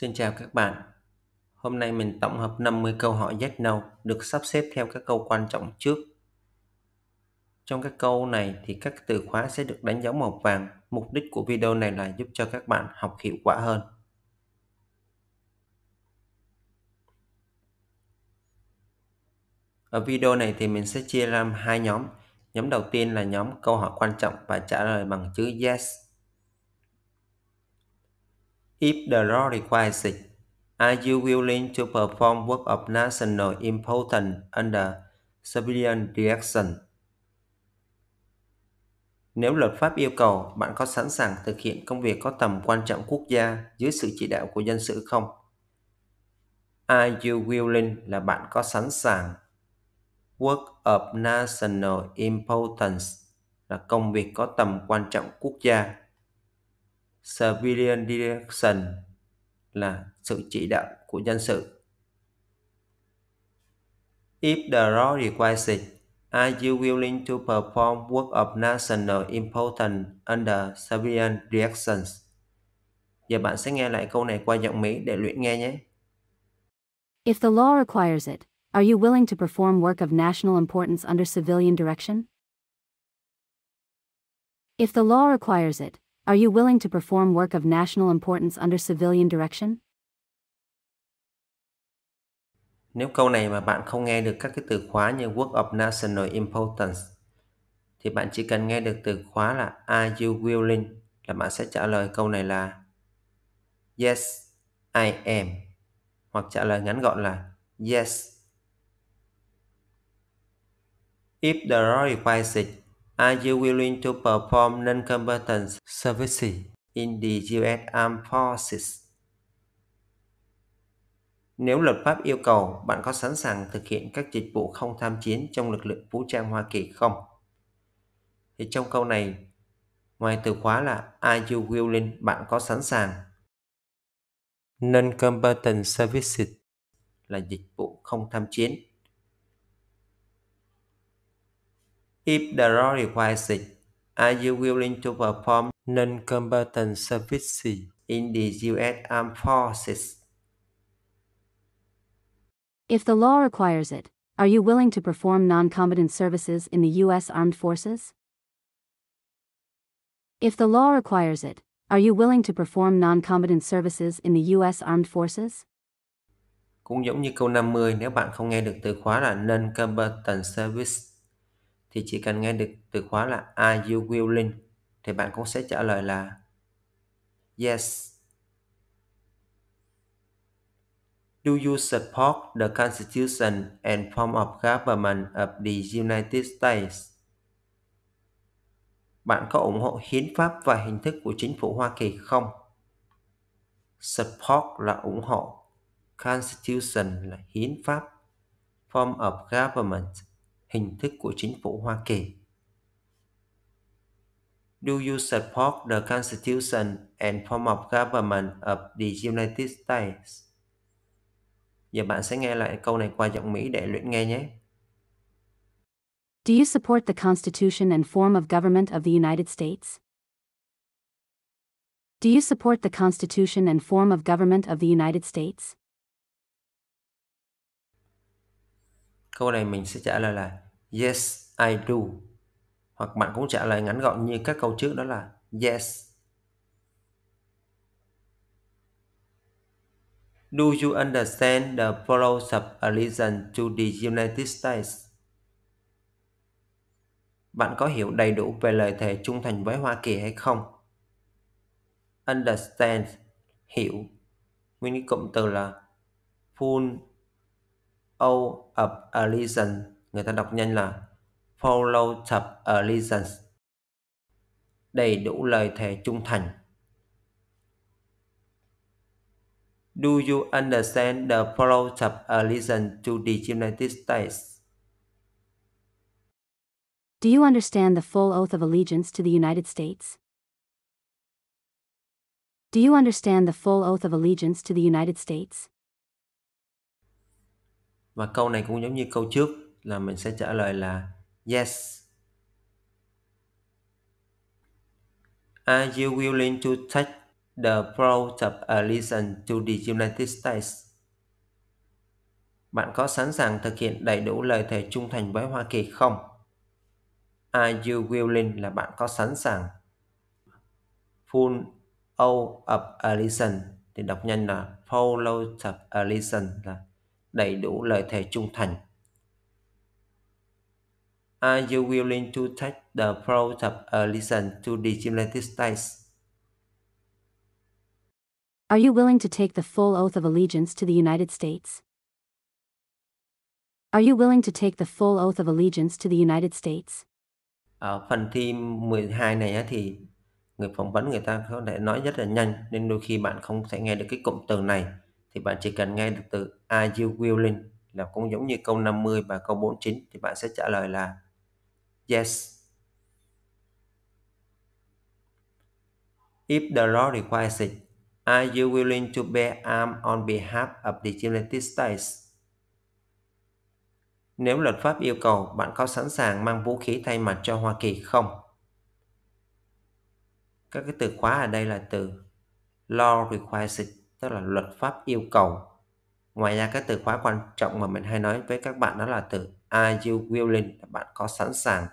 Xin chào các bạn. Hôm nay mình tổng hợp 50 câu hỏi yes no được sắp xếp theo các câu quan trọng trước. Trong các câu này thì các từ khóa sẽ được đánh dấu màu vàng. Mục đích của video này là giúp cho các bạn học hiệu quả hơn. Ở video này thì mình sẽ chia làm hai nhóm. Nhóm đầu tiên là nhóm câu hỏi quan trọng và trả lời bằng chữ yes If the law requires it, are you willing to perform work of national importance under civilian direction? Nếu luật pháp yêu cầu, bạn có sẵn sàng thực hiện công việc có tầm quan trọng quốc gia dưới sự chỉ đạo của dân sự không? Are you willing là bạn có sẵn sàng. Work of national importance là công việc có tầm quan trọng quốc gia Civilian Direction là sự chỉ đạo của nhân sự. If the law requires it, are you willing to perform work of national importance under civilian directions? Giờ bạn sẽ nghe lại câu này qua giọng Mỹ để luyện nghe nhé. If the law requires it, are you willing to perform work of national importance under civilian direction? If the law requires it, Are you willing to perform work of national importance under civilian direction? Nếu câu này mà bạn không nghe được các cái từ khóa như work of national importance thì bạn chỉ cần nghe được từ khóa là are you willing là bạn sẽ trả lời câu này là yes I am hoặc trả lời ngắn gọn là yes if the law requires it Are you willing to perform non-combatant services in the U.S. Armed Forces? Nếu luật pháp yêu cầu, bạn có sẵn sàng thực hiện các dịch vụ không tham chiến trong lực lượng vũ trang Hoa Kỳ không? Thì trong câu này, ngoài từ khóa là Are you willing, bạn có sẵn sàng. Non-combatant services là dịch vụ không tham chiến. If the law requires it, are you willing to perform non-combatant service in the U.S. Armed Forces? If the law requires it, are you willing to perform non-combatant services in the U.S. Armed Forces? If the law requires it, are you willing to perform non-combatant services in the U.S. Armed Forces? Cũng giống như câu 50, nếu bạn không nghe được từ khóa là non-combatant service thì chỉ cần nghe được từ khóa là Are you willing thì bạn cũng sẽ trả lời là Yes. Do you support the Constitution and form of government of the United States? Bạn có ủng hộ hiến pháp và hình thức của chính phủ Hoa Kỳ không? Support là ủng hộ, Constitution là hiến pháp, form of government hình thức của chính phủ Hoa Kỳ. Do you support the Constitution and form of government of the United States? Giờ bạn sẽ nghe lại câu này qua giọng Mỹ để luyện nghe nhé. Do you support the Constitution and form of government of the United States? Do you support the Constitution and form of government of the United States? Câu này mình sẽ trả lời là Yes, I do. Hoặc bạn cũng trả lời ngắn gọn như các câu trước đó là Yes. Do you understand the pros of allegiance to the United States? Bạn có hiểu đầy đủ về lời thề trung thành với Hoa Kỳ hay không? Understand, hiểu. Nguyên cái cụm từ là full Oath of Allegiance người ta đọc nhanh là Follow of Allegiance đầy đủ lời thề trung thành. Do you understand the follow of allegiance to the United States? Do you understand the full oath of allegiance to the United States? Do you understand the full oath of allegiance to the United States? và câu này cũng giống như câu trước là mình sẽ trả lời là yes Are you willing to take the approach of alliance to the United States? Bạn có sẵn sàng thực hiện đầy đủ lời thề trung thành với Hoa Kỳ không? Are you willing là bạn có sẵn sàng. Full O of alliance thì đọc nhanh là follow of alliance là đầy đủ lời thề trung thành. Are you willing to take the pros of a to the United States? Are you willing to take the full oath of allegiance to the United States? Are you willing to take the full oath of allegiance to the United States? Ở phần thi 12 này thì người phỏng vấn người ta có thể nói rất là nhanh nên đôi khi bạn không thể nghe được cái cụm từ này thì bạn chỉ cần nghe được từ are you willing là cũng giống như câu 50 và câu 49 thì bạn sẽ trả lời là yes If the law requires it, are you willing to bear arms on behalf of the United States? Nếu luật pháp yêu cầu, bạn có sẵn sàng mang vũ khí thay mặt cho Hoa Kỳ không? Các cái từ khóa ở đây là từ law requires it tức là luật pháp yêu cầu ngoài ra các từ khóa quan trọng mà mình hay nói với các bạn đó là từ are you willing là bạn có sẵn sàng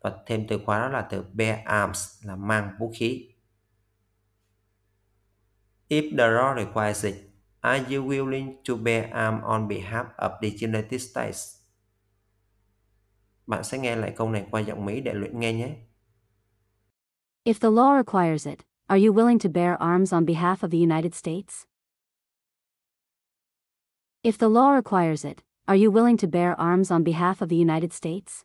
và thêm từ khóa đó là từ bear arms là mang vũ khí if the law requires it are you willing to bear arms on behalf of the United States bạn sẽ nghe lại câu này qua giọng Mỹ để luyện nghe nhé. If the law requires it, Are you willing to bear arms on behalf of the United States? If the law requires it, are you willing to bear arms on behalf of the United States?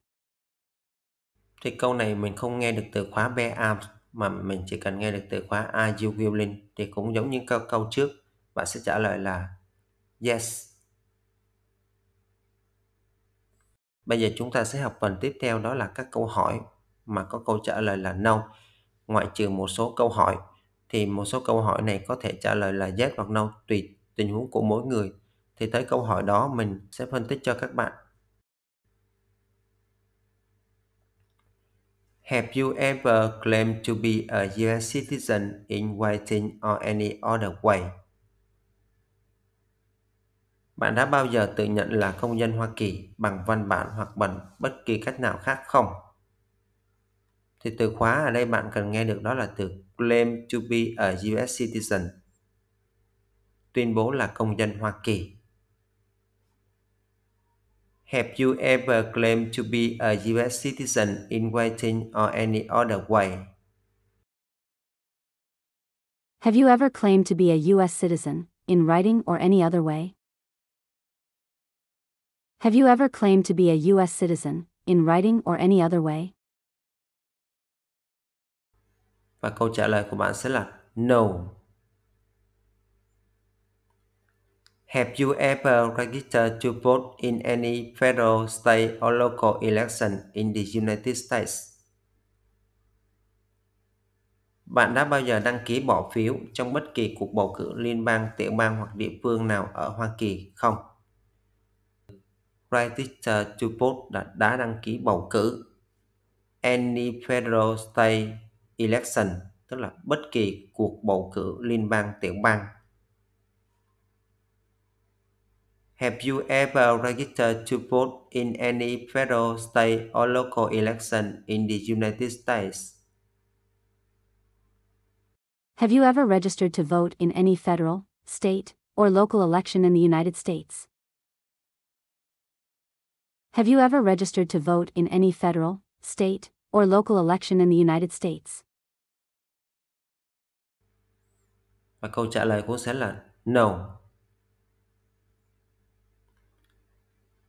Thì câu này mình không nghe được từ khóa bear arms mà mình chỉ cần nghe được từ khóa are you willing thì cũng giống như câu câu trước. Bạn sẽ trả lời là yes. Bây giờ chúng ta sẽ học phần tiếp theo đó là các câu hỏi mà có câu trả lời là no ngoại trừ một số câu hỏi thì một số câu hỏi này có thể trả lời là yes hoặc no tùy tình huống của mỗi người thì tới câu hỏi đó mình sẽ phân tích cho các bạn. Have you ever claimed to be a US citizen in writing or any other way? Bạn đã bao giờ tự nhận là công dân Hoa Kỳ bằng văn bản hoặc bằng bất kỳ cách nào khác không? thì từ khóa ở đây bạn cần nghe được đó là từ claim to be a US citizen tuyên bố là công dân Hoa Kỳ Have you ever claimed to be a US citizen in writing or any other way? Have you ever claimed to be a US citizen in writing or any other way? Have you ever claimed to be a US citizen in writing or any other way? Và câu trả lời của bạn sẽ là No. Have you ever registered to vote in any federal, state or local election in the United States? Bạn đã bao giờ đăng ký bỏ phiếu trong bất kỳ cuộc bầu cử liên bang, tiểu bang hoặc địa phương nào ở Hoa Kỳ không? Register to vote đã, đã đăng ký bầu cử. Any federal, state election tức là bất kỳ cuộc bầu cử liên bang tiểu bang. Have you ever registered to vote in any federal, state or local election in the United States? Have you ever registered to vote in any federal, state, or local election in the United States? Have you ever registered to vote in any federal, state, or local election in the United States? Và câu trả lời cũng sẽ là No.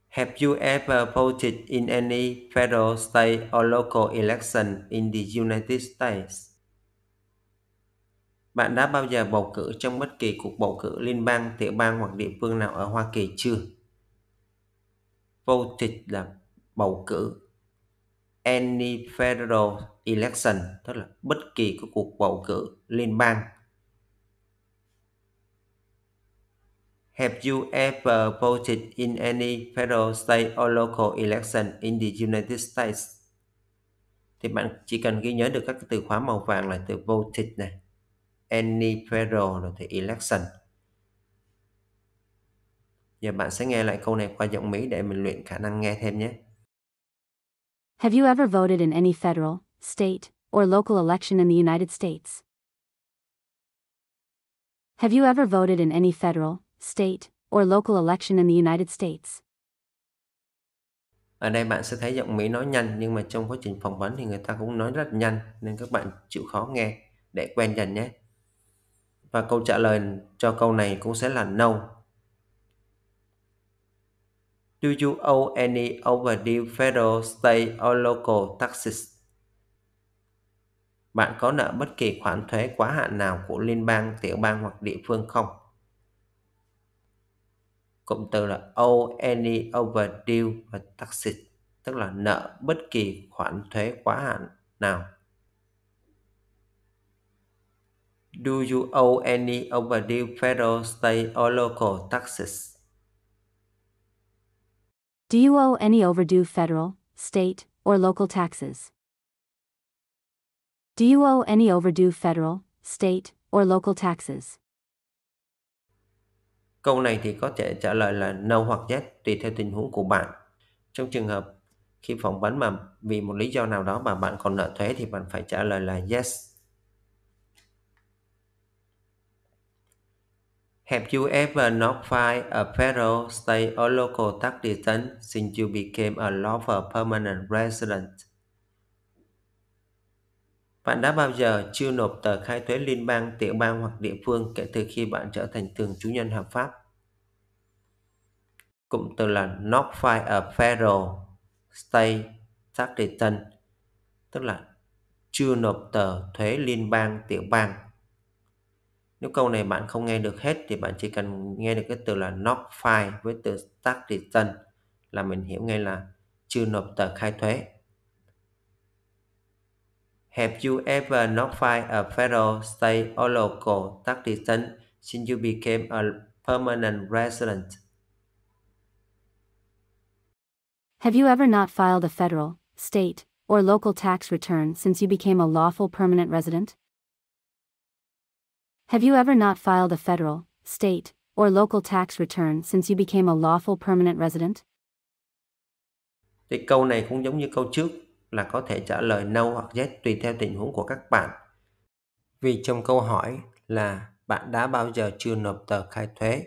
Have you ever voted in any federal, state or local election in the United States? Bạn đã bao giờ bầu cử trong bất kỳ cuộc bầu cử liên bang, tiểu bang hoặc địa phương nào ở Hoa Kỳ chưa? Voted là bầu cử. Any federal election, tức là bất kỳ cuộc bầu cử liên bang, Have you ever voted in any federal, state or local election in the United States? Thì bạn chỉ cần ghi nhớ được các từ khóa màu vàng là từ voted này, any federal rồi thì election. Giờ bạn sẽ nghe lại câu này qua giọng Mỹ để mình luyện khả năng nghe thêm nhé. Have you ever voted in any federal, state, or local election in the United States? Have you ever voted in any federal, state, or local election in the United States. Ở đây bạn sẽ thấy giọng Mỹ nói nhanh nhưng mà trong quá trình phỏng vấn thì người ta cũng nói rất nhanh nên các bạn chịu khó nghe để quen dần nhé. Và câu trả lời cho câu này cũng sẽ là no. Do you owe any overdue federal, state or local taxes? Bạn có nợ bất kỳ khoản thuế quá hạn nào của liên bang, tiểu bang hoặc địa phương không? cụm từ là owe any overdue và taxes tức là nợ bất kỳ khoản thuế quá hạn nào Do you owe any overdue federal, state or local taxes? Do you owe any overdue federal, state, or local taxes? Do you owe any overdue federal, state, or local taxes? Câu này thì có thể trả lời là no hoặc yes tùy theo tình huống của bạn. Trong trường hợp khi phỏng vấn mà vì một lý do nào đó mà bạn còn nợ thuế thì bạn phải trả lời là yes. Have you ever not filed a federal, state or local tax return since you became a lawful permanent resident? Bạn đã bao giờ chưa nộp tờ khai thuế liên bang, tiểu bang hoặc địa phương kể từ khi bạn trở thành thường trú nhân hợp pháp? Cụm từ là Notify a Federal State Taxation tức là chưa nộp tờ thuế liên bang, tiểu bang. Nếu câu này bạn không nghe được hết thì bạn chỉ cần nghe được cái từ là not Notify với từ Taxation là mình hiểu ngay là chưa nộp tờ khai thuế Have you ever not found a federal, state, or local tax return since you became a permanent resident? Have you ever not filed a federal, state, or local tax return since you became a lawful permanent resident? Have you ever not filed a federal, state, or local tax return since you became a lawful permanent resident? Thì câu này cũng giống như câu trước, là có thể trả lời no hoặc yes tùy theo tình huống của các bạn. Vì trong câu hỏi là bạn đã bao giờ chưa nộp tờ khai thuế?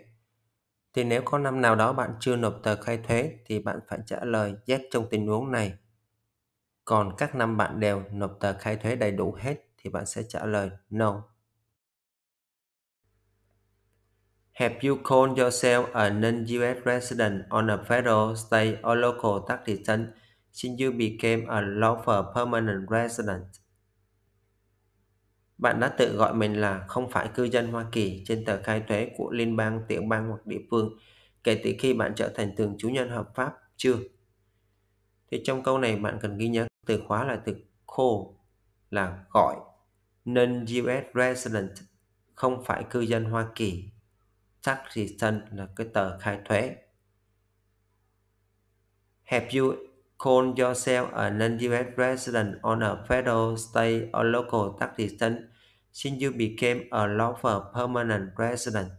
Thì nếu có năm nào đó bạn chưa nộp tờ khai thuế thì bạn phải trả lời yes trong tình huống này. Còn các năm bạn đều nộp tờ khai thuế đầy đủ hết thì bạn sẽ trả lời no. Have you called yourself a non-US resident on a federal, state or local tax return Shinju became a loafer permanent resident. Bạn đã tự gọi mình là không phải cư dân Hoa Kỳ trên tờ khai thuế của liên bang, tiểu bang hoặc địa phương kể từ khi bạn trở thành thường trú nhân hợp pháp chưa? Thì trong câu này bạn cần ghi nhớ từ khóa là từ call là gọi non-US resident không phải cư dân Hoa Kỳ tax return là cái tờ khai thuế have you call yourself a non US resident on a federal, state, or local tax return since you became a lawful permanent resident.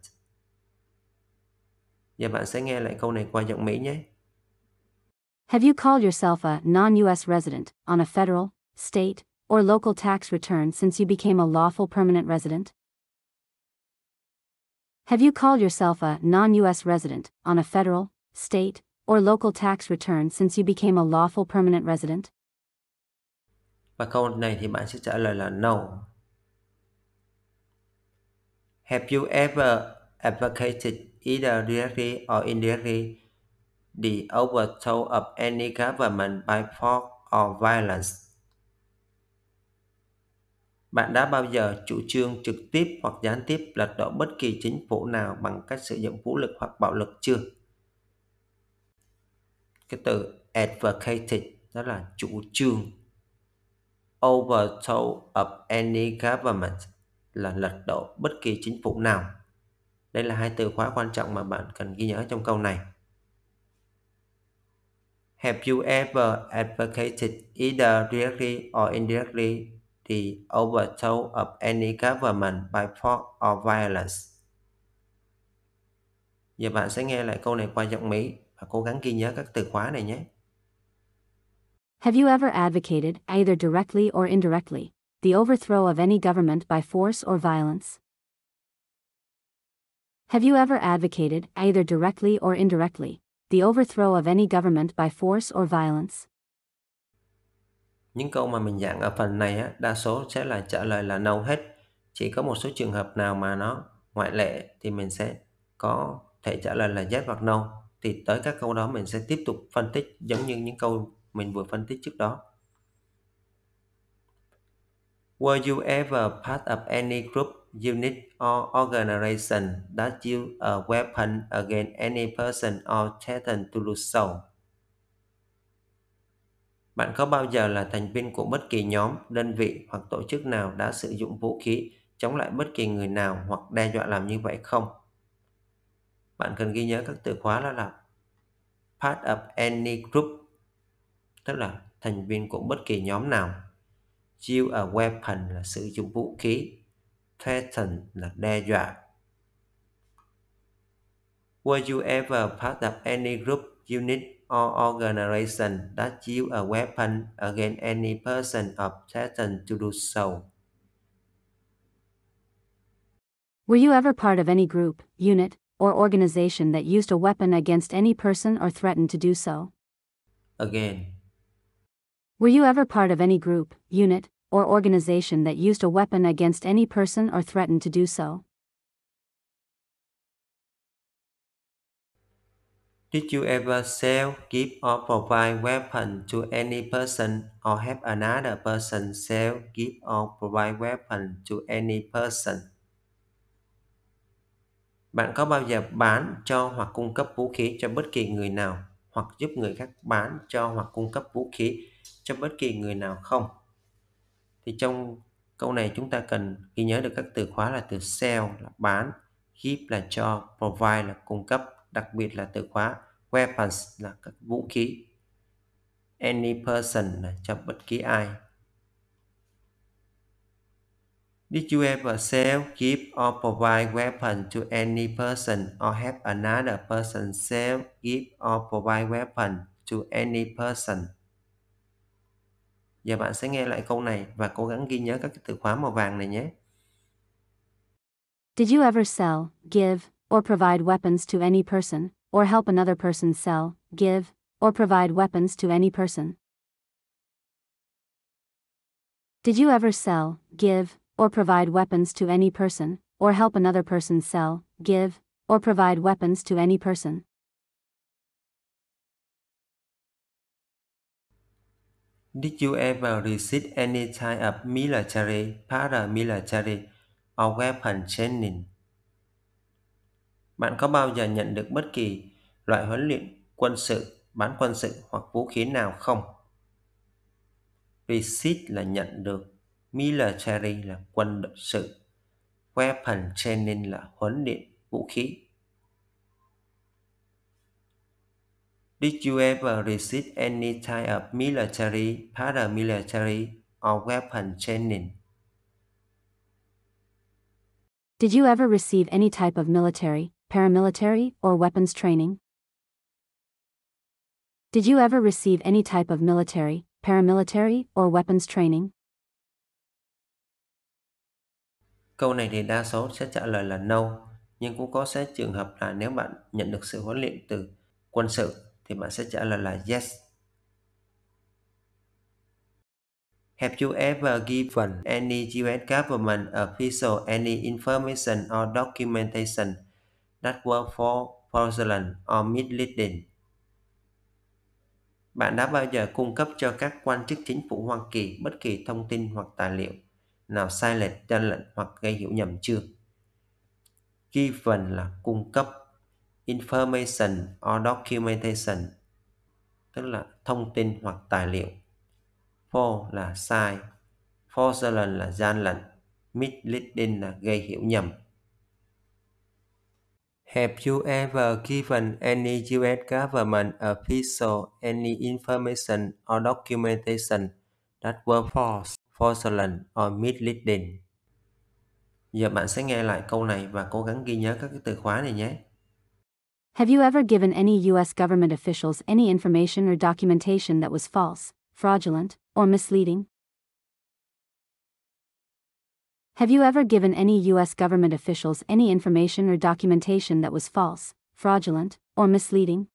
Giờ bạn sẽ nghe lại câu này qua giọng Mỹ nhé. Have you called yourself a non-US resident on a federal, state, or local tax return since you became a lawful permanent resident? Have you called yourself a non US resident on a federal, state, or local tax return since you became a lawful permanent resident? Và câu này thì bạn sẽ trả lời là no. Have you ever advocated either directly or indirectly the overthrow of any government by force or violence? Bạn đã bao giờ chủ trương trực tiếp hoặc gián tiếp lật đổ bất kỳ chính phủ nào bằng cách sử dụng vũ lực hoặc bạo lực chưa? cái từ advocated đó là chủ trương overthrow of any government là lật đổ bất kỳ chính phủ nào đây là hai từ khóa quan trọng mà bạn cần ghi nhớ trong câu này Have you ever advocated either directly or indirectly the overthrow of any government by force or violence? Giờ bạn sẽ nghe lại câu này qua giọng Mỹ và cố gắng ghi nhớ các từ khóa này nhé. Have you ever advocated, either directly or indirectly, the overthrow of any government by force or violence? Have you ever advocated, either directly or indirectly, the overthrow of any government by force or violence? Những câu mà mình giảng ở phần này á, đa số sẽ là trả lời là no hết. Chỉ có một số trường hợp nào mà nó ngoại lệ thì mình sẽ có thể trả lời là yes hoặc no thì tới các câu đó mình sẽ tiếp tục phân tích giống như những câu mình vừa phân tích trước đó. Were you ever part of any group, unit or organization that used a weapon against any person or threatened to do so? Bạn có bao giờ là thành viên của bất kỳ nhóm, đơn vị hoặc tổ chức nào đã sử dụng vũ khí chống lại bất kỳ người nào hoặc đe dọa làm như vậy không? bạn cần ghi nhớ các từ khóa đó là part of any group tức là thành viên của bất kỳ nhóm nào Use a weapon là sử dụng vũ khí threaten là đe dọa Were you ever part of any group, unit or organization that used a weapon against any person or threaten to do so? Were you ever part of any group, unit, or organization that used a weapon against any person or threatened to do so. Again. Were you ever part of any group, unit, or organization that used a weapon against any person or threatened to do so? Did you ever sell, give, or provide weapon to any person or have another person sell, give, or provide weapon to any person? Bạn có bao giờ bán cho hoặc cung cấp vũ khí cho bất kỳ người nào hoặc giúp người khác bán cho hoặc cung cấp vũ khí cho bất kỳ người nào không? Thì trong câu này chúng ta cần ghi nhớ được các từ khóa là từ sell là bán, give là cho, provide là cung cấp, đặc biệt là từ khóa weapons là các vũ khí. Any person là cho bất kỳ ai Did you ever sell, give or provide weapons to any person or have another person sell, give or provide weapons to any person? Giờ bạn sẽ nghe lại câu này và cố gắng ghi nhớ các cái từ khóa màu vàng này nhé. Did you ever sell, give or provide weapons to any person or help another person sell, give or provide weapons to any person? Did you ever sell, give or provide weapons to any person, or help another person sell, give, or provide weapons to any person. Did you ever receive any type of military, paramilitary, or weapon training? Bạn có bao giờ nhận được bất kỳ loại huấn luyện quân sự, bán quân sự hoặc vũ khí nào không? Receive là nhận được military là quân đội sự weapon training là huấn luyện vũ khí Did you ever receive any type of military, paramilitary, or weapon training? Did you ever receive any type of military, paramilitary, or weapons training? Did you ever receive any type of military, paramilitary, or weapons training? Câu này thì đa số sẽ trả lời là no, nhưng cũng có sẽ trường hợp là nếu bạn nhận được sự huấn luyện từ quân sự thì bạn sẽ trả lời là yes. Have you ever given any US government official any information or documentation that were for fraudulent or misleading? Bạn đã bao giờ cung cấp cho các quan chức chính phủ Hoa Kỳ bất kỳ thông tin hoặc tài liệu nào sai lệch gian lận hoặc gây hiểu nhầm chưa? Khi phần là cung cấp information or documentation tức là thông tin hoặc tài liệu. For là sai, fraudulent là gian lận, misleading là gây hiểu nhầm. Have you ever given any U.S. government official any information or documentation that were false? Forsland or misleading. Giờ bạn sẽ nghe lại câu này và cố gắng ghi nhớ các cái từ khóa này nhé. Have you ever given any US government officials any information or documentation that was false, fraudulent, or misleading? Have you ever given any U.S. government officials any information or documentation that was false, fraudulent, or misleading?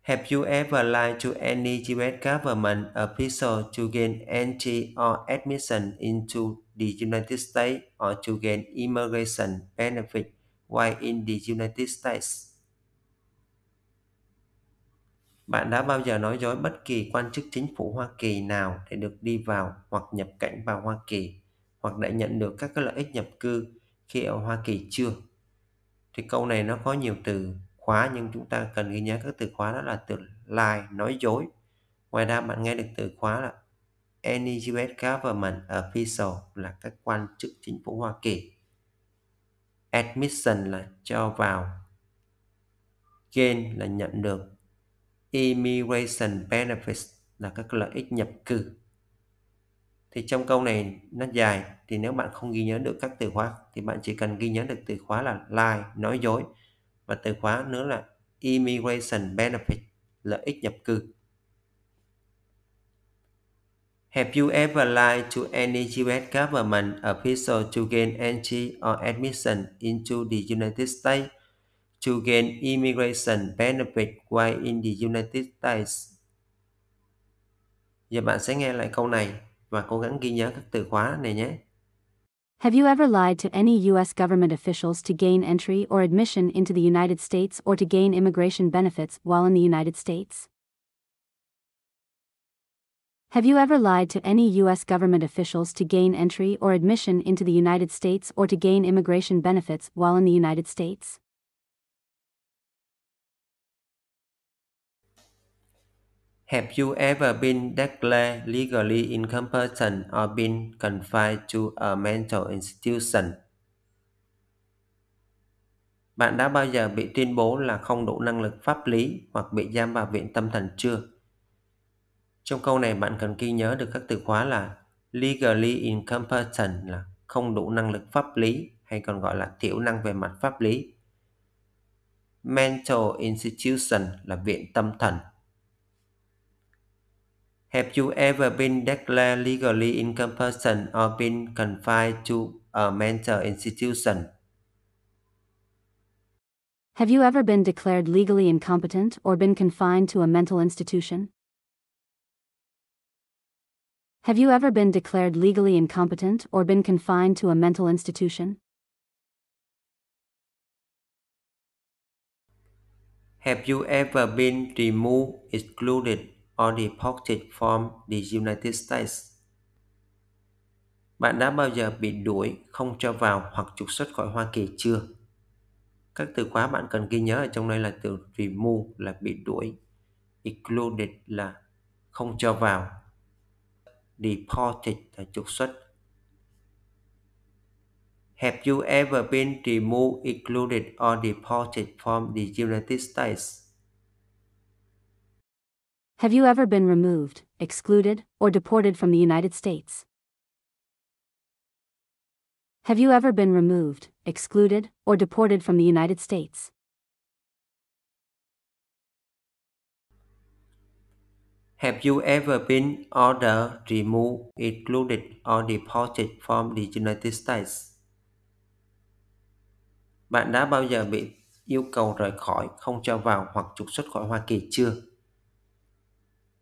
Have you ever lied to any U.S. government official to gain entry or admission into the United States or to gain immigration benefit while in the United States? Bạn đã bao giờ nói dối bất kỳ quan chức chính phủ Hoa Kỳ nào để được đi vào hoặc nhập cảnh vào Hoa Kỳ hoặc đã nhận được các lợi ích nhập cư khi ở Hoa Kỳ chưa? Thì câu này nó có nhiều từ khóa nhưng chúng ta cần ghi nhớ các từ khóa đó là từ lie nói dối ngoài ra bạn nghe được từ khóa là any US government official là các quan chức chính phủ Hoa Kỳ admission là cho vào gain là nhận được immigration benefits là các lợi ích nhập cư thì trong câu này nó dài thì nếu bạn không ghi nhớ được các từ khóa thì bạn chỉ cần ghi nhớ được từ khóa là lie nói dối và từ khóa nữa là immigration benefit lợi ích nhập cư Have you ever lied to any U.S. government official to gain entry or admission into the United States to gain immigration benefit while in the United States? Giờ bạn sẽ nghe lại câu này và cố gắng ghi nhớ các từ khóa này nhé. Have you ever lied to any U.S. government officials to gain entry or admission into the United States or to gain immigration benefits while in the United States? Have you ever lied to any U.S. government officials to gain entry or admission into the United States or to gain immigration benefits while in the United States? Have you ever been declared legally incompetent or been confined to a mental institution? Bạn đã bao giờ bị tuyên bố là không đủ năng lực pháp lý hoặc bị giam vào viện tâm thần chưa? Trong câu này bạn cần ghi nhớ được các từ khóa là legally incompetent là không đủ năng lực pháp lý hay còn gọi là thiểu năng về mặt pháp lý. Mental institution là viện tâm thần Have you ever been declared legally incompetent or been confined to a mental institution? Have you ever been declared legally incompetent or been confined to a mental institution? Have you ever been declared legally incompetent or been confined to a mental institution? Have you ever been removed, excluded, or deported from the United States. Bạn đã bao giờ bị đuổi, không cho vào hoặc trục xuất khỏi Hoa Kỳ chưa? Các từ khóa bạn cần ghi nhớ ở trong đây là từ remove là bị đuổi, excluded là không cho vào, deported là trục xuất. Have you ever been removed, excluded or deported from the United States? Have you ever been removed, excluded, or deported from the United States? Have you ever been removed, excluded, or deported from the United States? Have you ever been ordered, removed, excluded, or deported from the United States? Bạn đã bao giờ bị yêu cầu rời khỏi, không cho vào hoặc trục xuất khỏi Hoa Kỳ chưa?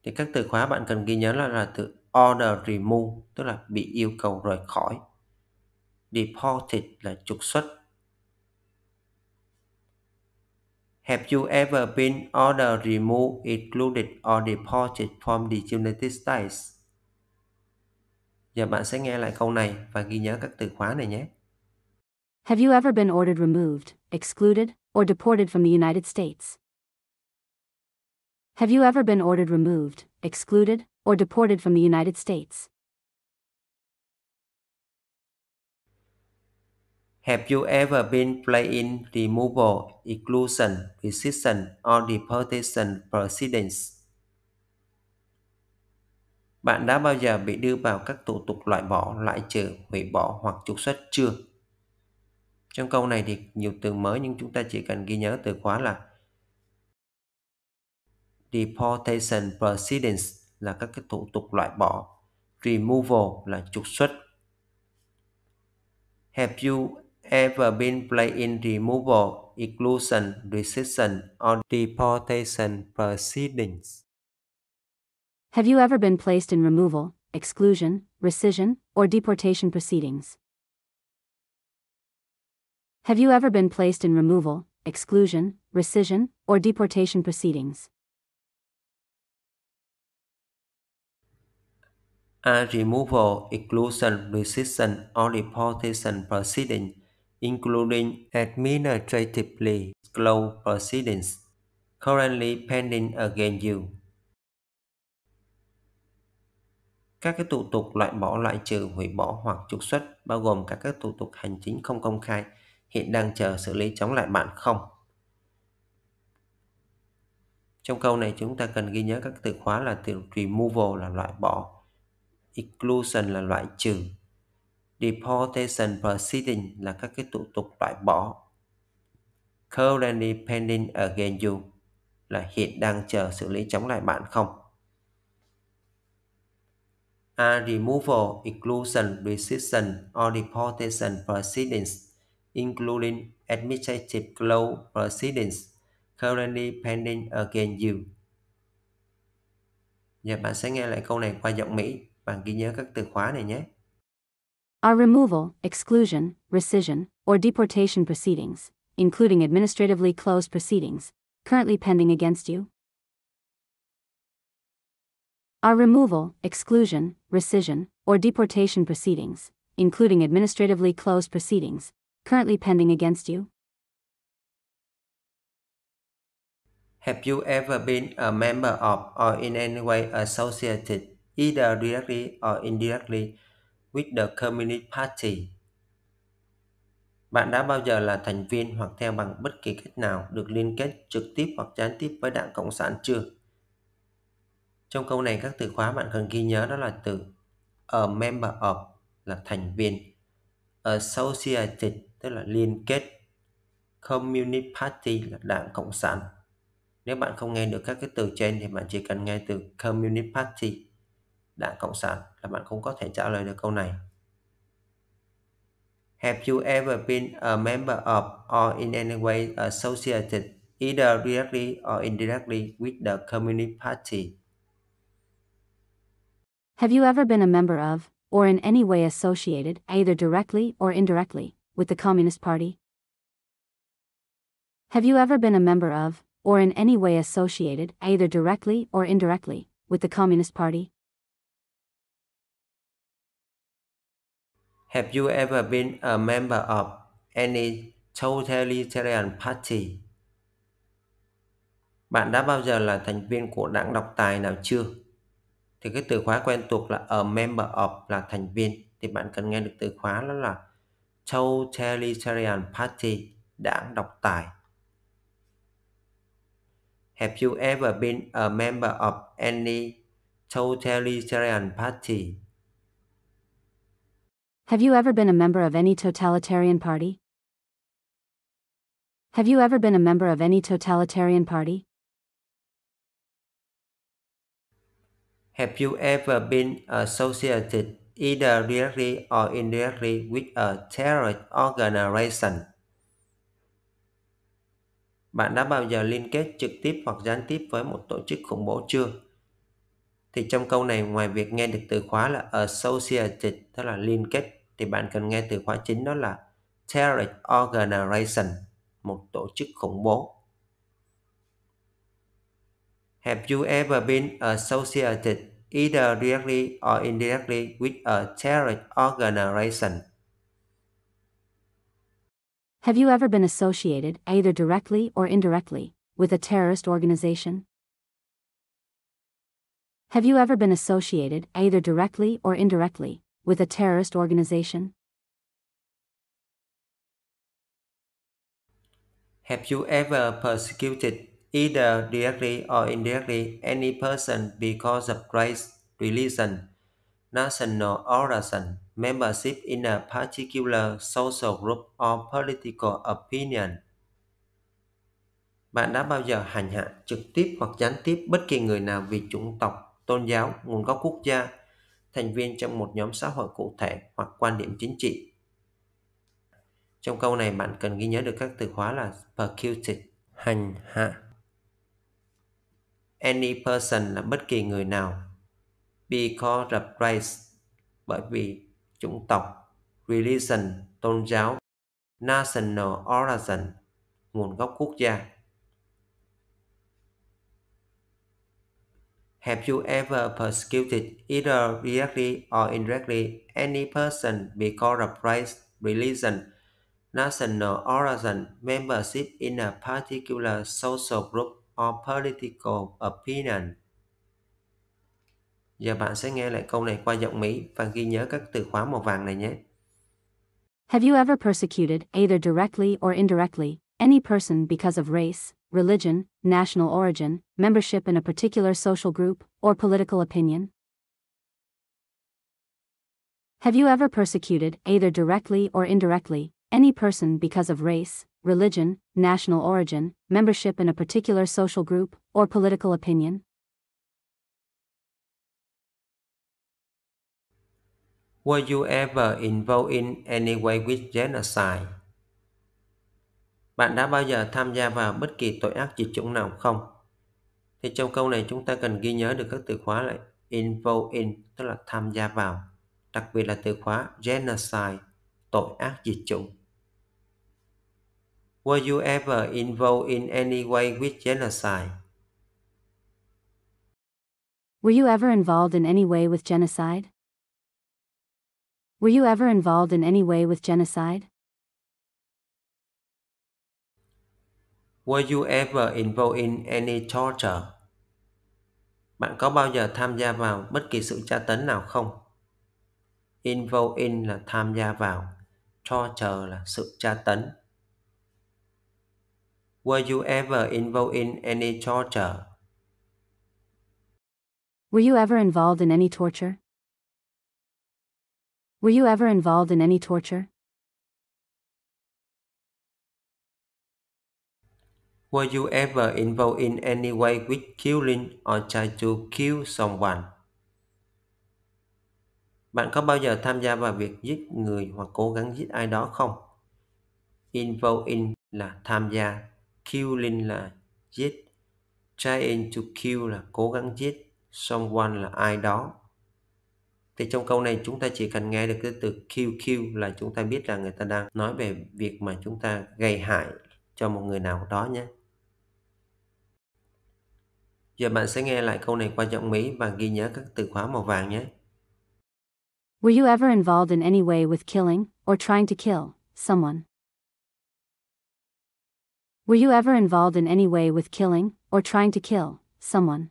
thì các từ khóa bạn cần ghi nhớ là, là từ order remove tức là bị yêu cầu rời khỏi deported là trục xuất Have you ever been ordered removed, excluded or deported from the United States? Giờ bạn sẽ nghe lại câu này và ghi nhớ các từ khóa này nhé. Have you ever been ordered removed, excluded or deported from the United States? Have you ever been ordered removed, excluded, or deported from the United States? Have you ever been playing removal, exclusion, rescission, or deportation proceedings? Bạn đã bao giờ bị đưa vào các thủ tục loại bỏ, loại trừ, hủy bỏ hoặc trục xuất chưa? Trong câu này thì nhiều từ mới nhưng chúng ta chỉ cần ghi nhớ từ khóa là Deportation Proceedings là các cái thủ tục loại bỏ, Removal là trục xuất. Have you ever been played in removal, exclusion, decision or deportation proceedings? Have you ever been placed in removal, exclusion, rescission, or deportation proceedings? Have you ever been placed in removal, exclusion, rescission, or deportation proceedings? are removal, exclusion, restriction, or deportation proceedings, including administratively closed proceedings currently pending against you. Các cái thủ tục loại bỏ, loại trừ, hủy bỏ hoặc trục xuất bao gồm cả các thủ tục hành chính không công khai hiện đang chờ xử lý chống lại bạn không. Trong câu này chúng ta cần ghi nhớ các từ khóa là từ removal là loại bỏ, exclusion là loại trừ deportation proceeding là các cái thủ tục loại bỏ currently pending against you là hiện đang chờ xử lý chống lại bạn không A removal, exclusion, decision or deportation proceedings including administrative law proceedings currently pending against you. Giờ bạn sẽ nghe lại câu này qua giọng Mỹ. Bạn ghi nhớ các từ khóa này nhé. Are removal, exclusion, rescission, or deportation proceedings, including administratively closed proceedings, currently pending against you? Are removal, exclusion, rescission, or deportation proceedings, including administratively closed proceedings, currently pending against you? Have you ever been a member of or in any way associated either directly or indirectly with the Communist Party. Bạn đã bao giờ là thành viên hoặc theo bằng bất kỳ cách nào được liên kết trực tiếp hoặc gián tiếp với Đảng Cộng sản chưa? Trong câu này các từ khóa bạn cần ghi nhớ đó là từ a member of là thành viên, associated tức là liên kết, communist party là Đảng Cộng sản. Nếu bạn không nghe được các cái từ trên thì bạn chỉ cần nghe từ communist party Đảng Cộng sản là bạn không có thể trả lời được câu này. Have you ever been a member of or in any way associated either directly or indirectly with the Communist Party? Have you ever been a member of or in any way associated either directly or indirectly with the Communist Party? Have you ever been a member of or in any way associated either directly or indirectly with the Communist Party? Have you ever been a member of any totalitarian party? Bạn đã bao giờ là thành viên của đảng độc tài nào chưa? Thì cái từ khóa quen thuộc là a member of là thành viên thì bạn cần nghe được từ khóa đó là totalitarian party, đảng độc tài. Have you ever been a member of any totalitarian party? Have you ever been a member of any totalitarian party? Have you ever been a member of any totalitarian party? Have you ever been associated either directly or indirectly with a terrorist organization? Bạn đã bao giờ liên kết trực tiếp hoặc gián tiếp với một tổ chức khủng bố chưa? Thì trong câu này ngoài việc nghe được từ khóa là associated tức là liên kết thì bạn cần nghe từ khóa chính đó là Terrorist Organization, một tổ chức khủng bố. Have you ever been associated either directly or indirectly with a terrorist organization? Have you ever been associated, either directly or indirectly, with a terrorist organization? Have you ever been associated, either directly or indirectly, with a terrorist organization? Have you ever persecuted, either directly or indirectly, any person because of race, religion, national origin, membership in a particular social group or political opinion? Bạn đã bao giờ hành hạ trực tiếp hoặc gián tiếp bất kỳ người nào vì chủng tộc, tôn giáo, nguồn gốc quốc gia, thành viên trong một nhóm xã hội cụ thể hoặc quan điểm chính trị. Trong câu này bạn cần ghi nhớ được các từ khóa là persecuted, hành hạ. Any person là bất kỳ người nào. Because of race, bởi vì chủng tộc, religion, tôn giáo, national origin, nguồn gốc quốc gia. Have you ever persecuted, either directly or indirectly, any person because of race, religion, national origin, membership in a particular social group or political opinion? Giờ bạn sẽ nghe lại câu này qua giọng Mỹ và ghi nhớ các từ khóa màu vàng này nhé. Have you ever persecuted, either directly or indirectly, any person because of race, religion, national origin, membership in a particular social group, or political opinion? Have you ever persecuted, either directly or indirectly, any person because of race, religion, national origin, membership in a particular social group, or political opinion? Were you ever involved in any way with genocide? Bạn đã bao giờ tham gia vào bất kỳ tội ác diệt chủng nào không? Thì trong câu này chúng ta cần ghi nhớ được các từ khóa lại involve in tức là tham gia vào, đặc biệt là từ khóa genocide, tội ác diệt chủng. Were you ever involved in any way with genocide? Were you ever involved in any way with genocide? Were you ever involved in any way with genocide? Were you ever involved in any torture? Bạn có bao giờ tham gia vào bất kỳ sự tra tấn nào không? Involved in là tham gia vào, torture là sự tra tấn. Were you ever involved in any torture? Were you ever involved in any torture? Were you ever involved in any torture? Were you ever involved in any way with killing or try to kill someone? Bạn có bao giờ tham gia vào việc giết người hoặc cố gắng giết ai đó không? Involved in là tham gia, killing là giết, trying to kill là cố gắng giết, someone là ai đó. Thì trong câu này chúng ta chỉ cần nghe được cái từ kill kill là chúng ta biết là người ta đang nói về việc mà chúng ta gây hại cho một người nào đó nhé. Giờ bạn sẽ nghe lại câu này qua giọng Mỹ và ghi nhớ các từ khóa màu vàng nhé. Were you ever involved in any way with killing or trying to kill someone? Were you ever involved in any way with killing or trying to kill someone?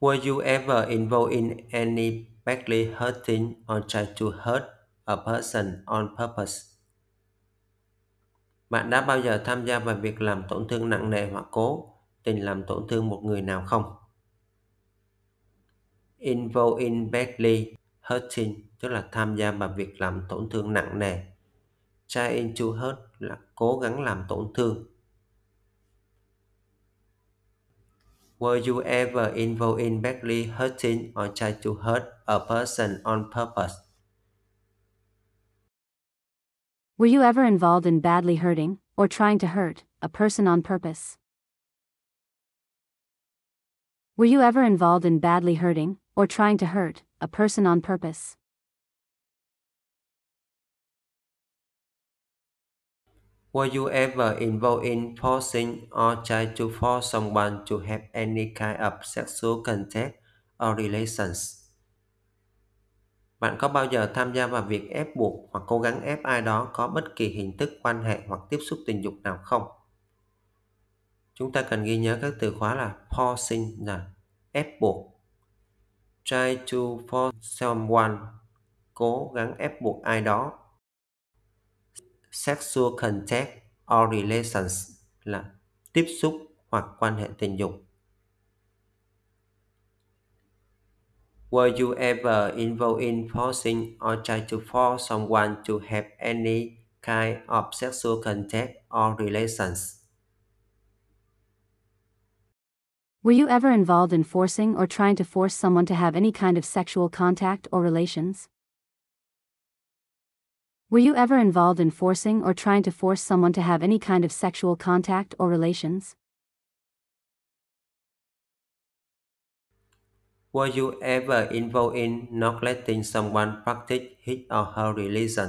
Were you ever involved in any badly hurting or trying to hurt a person on purpose? Bạn đã bao giờ tham gia vào việc làm tổn thương nặng nề hoặc cố tình làm tổn thương một người nào không? Involved in badly hurting tức là tham gia vào việc làm tổn thương nặng nề. Trying to hurt là cố gắng làm tổn thương. Were you ever involved in badly hurting or trying to hurt a person on purpose? Were you ever involved in badly hurting, or trying to hurt, a person on purpose? Were you ever involved in badly hurting, or trying to hurt, a person on purpose? Were you ever involved in forcing or trying to force someone to have any kind of sexual contact or relations? Bạn có bao giờ tham gia vào việc ép buộc hoặc cố gắng ép ai đó có bất kỳ hình thức quan hệ hoặc tiếp xúc tình dục nào không? Chúng ta cần ghi nhớ các từ khóa là forcing là ép buộc, try to force someone, cố gắng ép buộc ai đó, sexual contact or relations là tiếp xúc hoặc quan hệ tình dục Were you ever involved in forcing or trying to force someone to have any kind of sexual contact or relations? Were you ever involved in forcing or trying to force someone to have any kind of sexual contact or relations? Were you ever involved in forcing or trying to force someone to have any kind of sexual contact or relations? Were you ever involved in not letting someone practice his or her religion?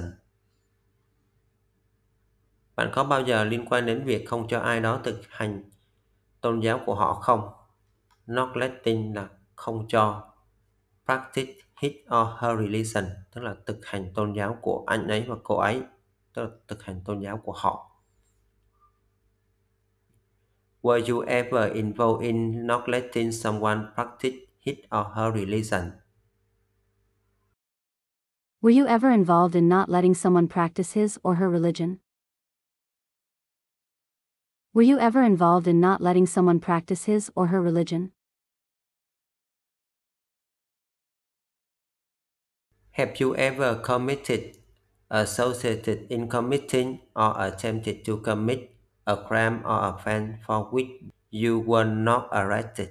Bạn có bao giờ liên quan đến việc không cho ai đó thực hành tôn giáo của họ không? Not letting là không cho. Practice his or her religion tức là thực hành tôn giáo của anh ấy và cô ấy tức là thực hành tôn giáo của họ. Were you ever involved in not letting someone practice his or her religion. Were you ever involved in not letting someone practice his or her religion? Were you ever involved in not letting someone practice his or her religion? Have you ever committed, associated in committing, or attempted to commit a crime or offense for which you were not arrested?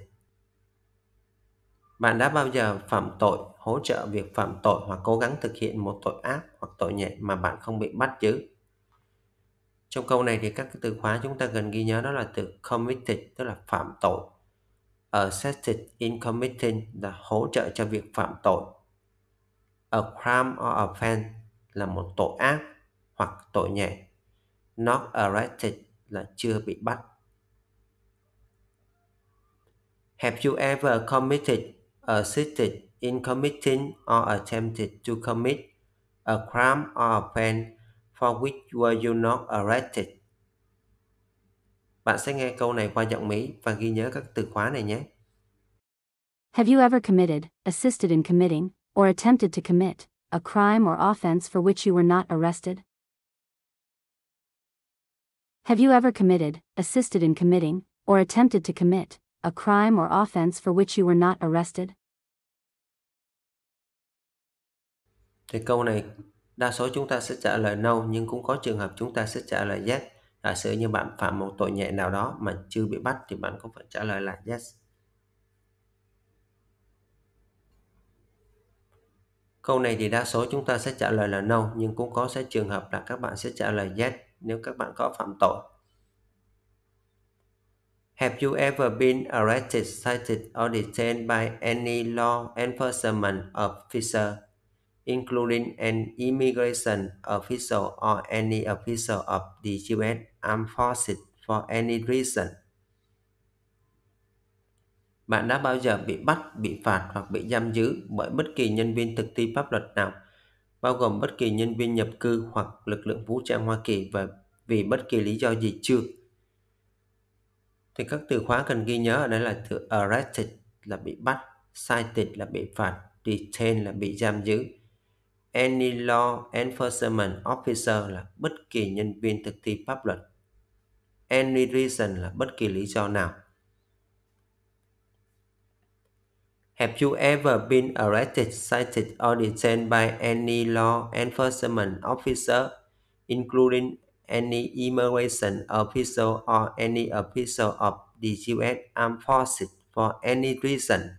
Bạn đã bao giờ phạm tội, hỗ trợ việc phạm tội hoặc cố gắng thực hiện một tội ác hoặc tội nhẹ mà bạn không bị bắt chứ? Trong câu này thì các từ khóa chúng ta cần ghi nhớ đó là từ committed, tức là phạm tội. Assisted in committing là hỗ trợ cho việc phạm tội. A crime or offense là một tội ác hoặc tội nhẹ. Not arrested là chưa bị bắt. Have you ever committed assisted in committing or attempted to commit a crime or offense for which were you not arrested. Bạn sẽ nghe câu này qua giọng Mỹ và ghi nhớ các từ khóa này nhé. Have you ever committed, assisted in committing, or attempted to commit a crime or offense for which you were not arrested? Have you ever committed, assisted in committing, or attempted to commit a crime or offense for which you were not arrested? Thì câu này đa số chúng ta sẽ trả lời no nhưng cũng có trường hợp chúng ta sẽ trả lời yes. Giả sử như bạn phạm một tội nhẹ nào đó mà chưa bị bắt thì bạn cũng phải trả lời là yes. Câu này thì đa số chúng ta sẽ trả lời là no nhưng cũng có sẽ trường hợp là các bạn sẽ trả lời yes nếu các bạn có phạm tội. Have you ever been arrested, cited, or detained by any law enforcement officer, including an immigration official or any official of the U.S. Armed Forces for any reason? Bạn đã bao giờ bị bắt, bị phạt hoặc bị giam giữ bởi bất kỳ nhân viên thực thi pháp luật nào, bao gồm bất kỳ nhân viên nhập cư hoặc lực lượng vũ trang Hoa Kỳ và vì bất kỳ lý do gì chưa? Thì các từ khóa cần ghi nhớ ở đây là từ arrested là bị bắt, cited là bị phạt, detained là bị giam giữ. Any law enforcement officer là bất kỳ nhân viên thực thi pháp luật. Any reason là bất kỳ lý do nào. Have you ever been arrested, cited or detained by any law enforcement officer, including any immigration official or any official of the US armed forces for any reason.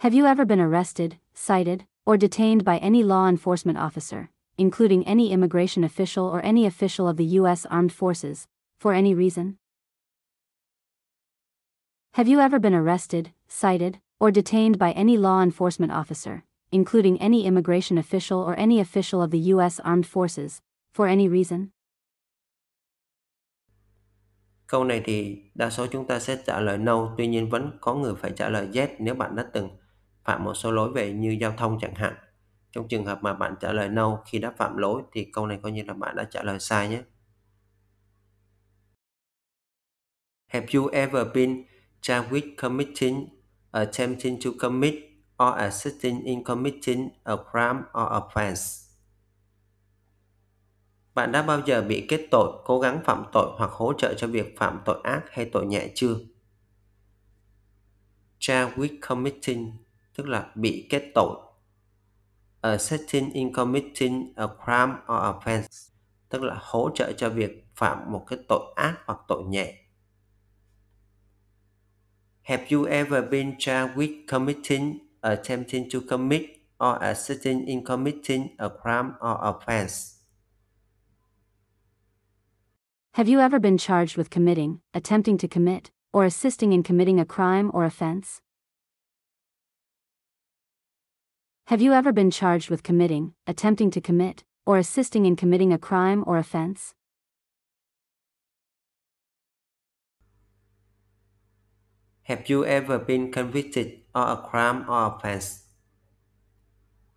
Have you ever been arrested, cited, or detained by any law enforcement officer, including any immigration official or any official of the U.S. Armed Forces, for any reason? Have you ever been arrested, cited, or detained by any law enforcement officer, including any immigration official or any official of the U.S. Armed Forces, for any reason? Câu này thì đa số chúng ta sẽ trả lời no, tuy nhiên vẫn có người phải trả lời yes nếu bạn đã từng phạm một số lỗi về như giao thông chẳng hạn. Trong trường hợp mà bạn trả lời no khi đã phạm lỗi thì câu này coi như là bạn đã trả lời sai nhé. Have you ever been charged with committing attempting to commit or assisting in committing a crime or offense. Bạn đã bao giờ bị kết tội, cố gắng phạm tội hoặc hỗ trợ cho việc phạm tội ác hay tội nhẹ chưa? Charged with committing tức là bị kết tội. Assisting in committing a crime or offense tức là hỗ trợ cho việc phạm một cái tội ác hoặc tội nhẹ. Have you ever been charged with committing attempting to commit or assisting in committing a crime or offense. Have you ever been charged with committing, attempting to commit, or assisting in committing a crime or offense? Have you ever been charged with committing, attempting to commit, or assisting in committing a crime or offense? Have you ever been convicted of a crime or offense?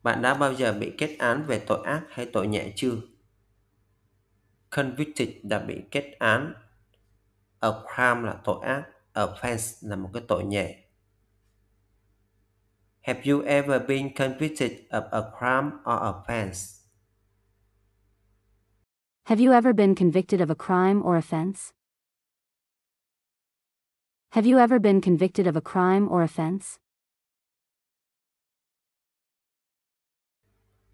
Bạn đã bao giờ bị kết án về tội ác hay tội nhẹ chưa? Convicted là bị kết án. A crime là tội ác. Offense là một cái tội nhẹ. Have you ever been convicted of a crime or offense? Have you ever been convicted of a crime or offense? Have you ever been convicted of a crime or offense?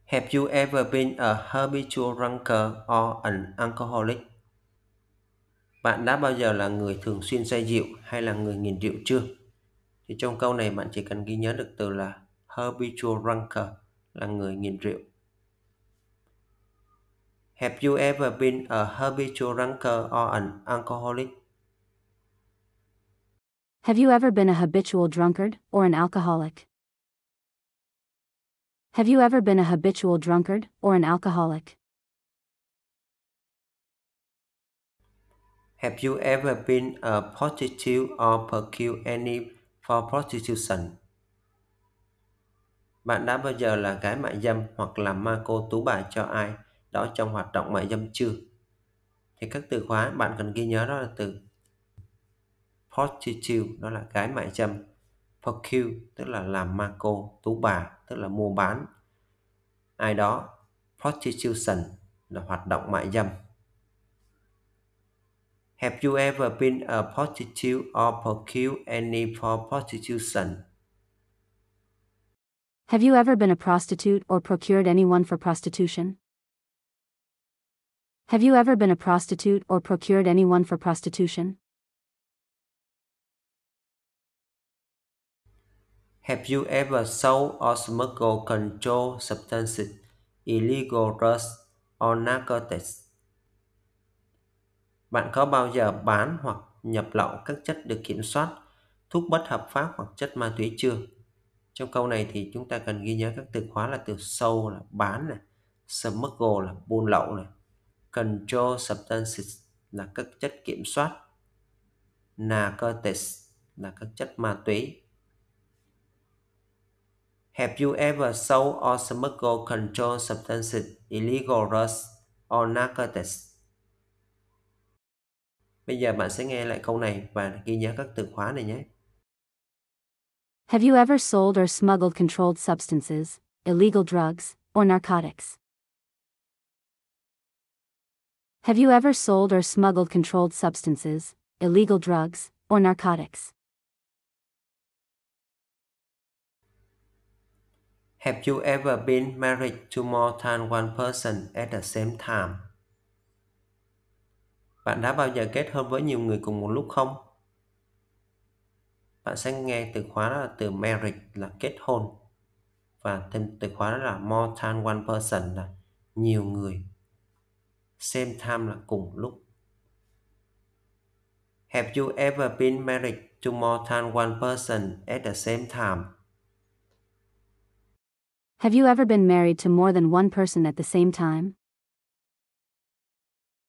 Have you ever been a habitual drinker or an alcoholic? Bạn đã bao giờ là người thường xuyên say rượu hay là người nghiện rượu chưa? Thì trong câu này bạn chỉ cần ghi nhớ được từ là habitual drinker là người nghiện rượu. Have you ever been a habitual drinker or an alcoholic? Have you ever been a habitual drunkard or an alcoholic? Have you ever been a habitual drunkard or an alcoholic? Have you ever been a prostitute or procured any for prostitution? Bạn đã bao giờ là gái mại dâm hoặc là ma cô tú bà cho ai đó trong hoạt động mại dâm chưa? Thì các từ khóa bạn cần ghi nhớ đó là từ prostitute đó là gái mại dâm procure tức là làm ma cô tú bà tức là mua bán ai đó prostitution là hoạt động mại dâm Have you ever been a prostitute or procured any for prostitution? Have you ever been a prostitute or procured anyone for prostitution? Have you ever been a prostitute or procured anyone for prostitution? Have you ever sold or smuggled controlled substances, illegal drugs or narcotics? Bạn có bao giờ bán hoặc nhập lậu các chất được kiểm soát, thuốc bất hợp pháp hoặc chất ma túy chưa? Trong câu này thì chúng ta cần ghi nhớ các từ khóa là từ sâu là bán này, smuggle là buôn lậu này, control substances là các chất kiểm soát, narcotics là các chất ma túy, Have you ever sold or smuggled controlled substances, illegal drugs or narcotics? Bây giờ bạn sẽ nghe lại câu này và ghi nhớ các từ khóa này nhé. Have you ever sold or smuggled controlled substances, illegal drugs, or narcotics? Have you ever sold or smuggled controlled substances, illegal drugs, or narcotics? Have you ever been married to more than one person at the same time? Bạn đã bao giờ kết hôn với nhiều người cùng một lúc không? Bạn sẽ nghe từ khóa đó là từ marriage là kết hôn và thêm từ khóa đó là more than one person là nhiều người. Same time là cùng lúc. Have you ever been married to more than one person at the same time? Have you ever been married to more than one person at the same time?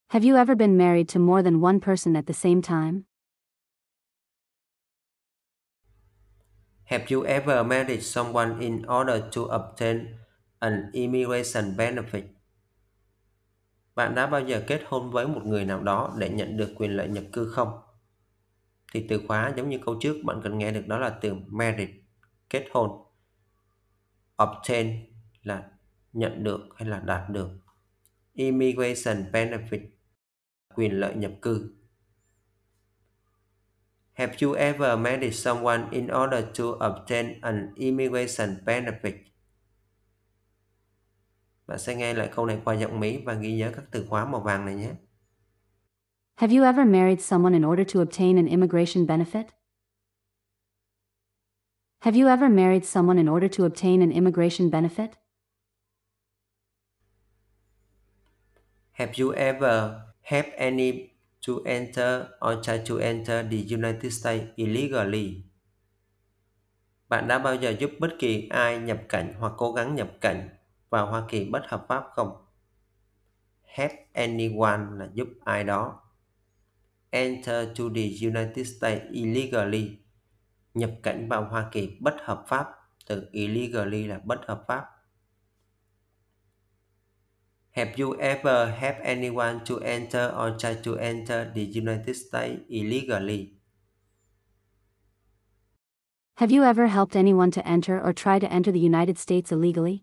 Have you ever been married to more than one person at the same time? Have you ever married someone in order to obtain an immigration benefit? Bạn đã bao giờ kết hôn với một người nào đó để nhận được quyền lợi nhập cư không? Thì từ khóa giống như câu trước bạn cần nghe được đó là từ married, kết hôn. obtain là nhận được hay là đạt được immigration benefit quyền lợi nhập cư Have you ever married someone in order to obtain an immigration benefit? Bạn sẽ nghe lại câu này qua giọng Mỹ và ghi nhớ các từ khóa màu vàng này nhé. Have you ever married someone in order to obtain an immigration benefit? Have you ever married someone in order to obtain an immigration benefit? Have you ever helped any to enter or try to enter the United States illegally? Bạn đã bao giờ giúp bất kỳ ai nhập cảnh hoặc cố gắng nhập cảnh vào Hoa Kỳ bất hợp pháp không? Help anyone là giúp ai đó. Enter to the United States illegally nhập cảnh vào Hoa Kỳ bất hợp pháp từ illegally là bất hợp pháp Have you ever helped anyone to enter or try to enter the United States illegally? Have you ever helped anyone to enter or try to enter the United States illegally?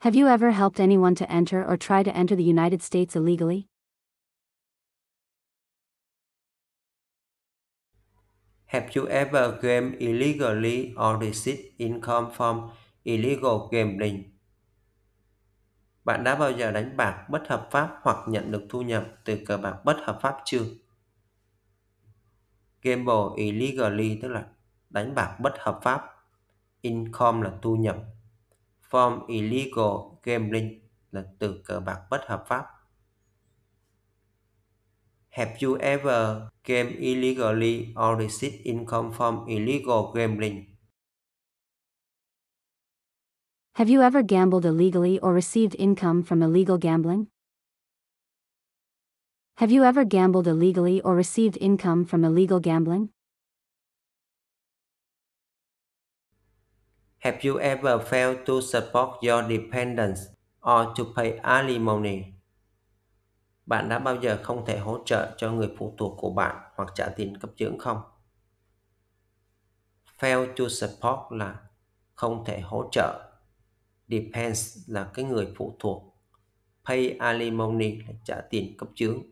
Have you ever helped anyone to enter or try to enter the United States illegally? Have you ever game illegally or received income from illegal gambling? Bạn đã bao giờ đánh bạc bất hợp pháp hoặc nhận được thu nhập từ cờ bạc bất hợp pháp chưa? Gamble illegally tức là đánh bạc bất hợp pháp. Income là thu nhập. From illegal gambling là từ cờ bạc bất hợp pháp. Have you ever game illegally or received income from illegal gambling? Have you ever gambled illegally or received income from illegal gambling? Have you ever gambled illegally or received income from illegal gambling? Have you ever failed to support your dependents or to pay alimony? Bạn đã bao giờ không thể hỗ trợ cho người phụ thuộc của bạn hoặc trả tiền cấp dưỡng không? Fail to support là không thể hỗ trợ. Depends là cái người phụ thuộc. Pay alimony là trả tiền cấp dưỡng.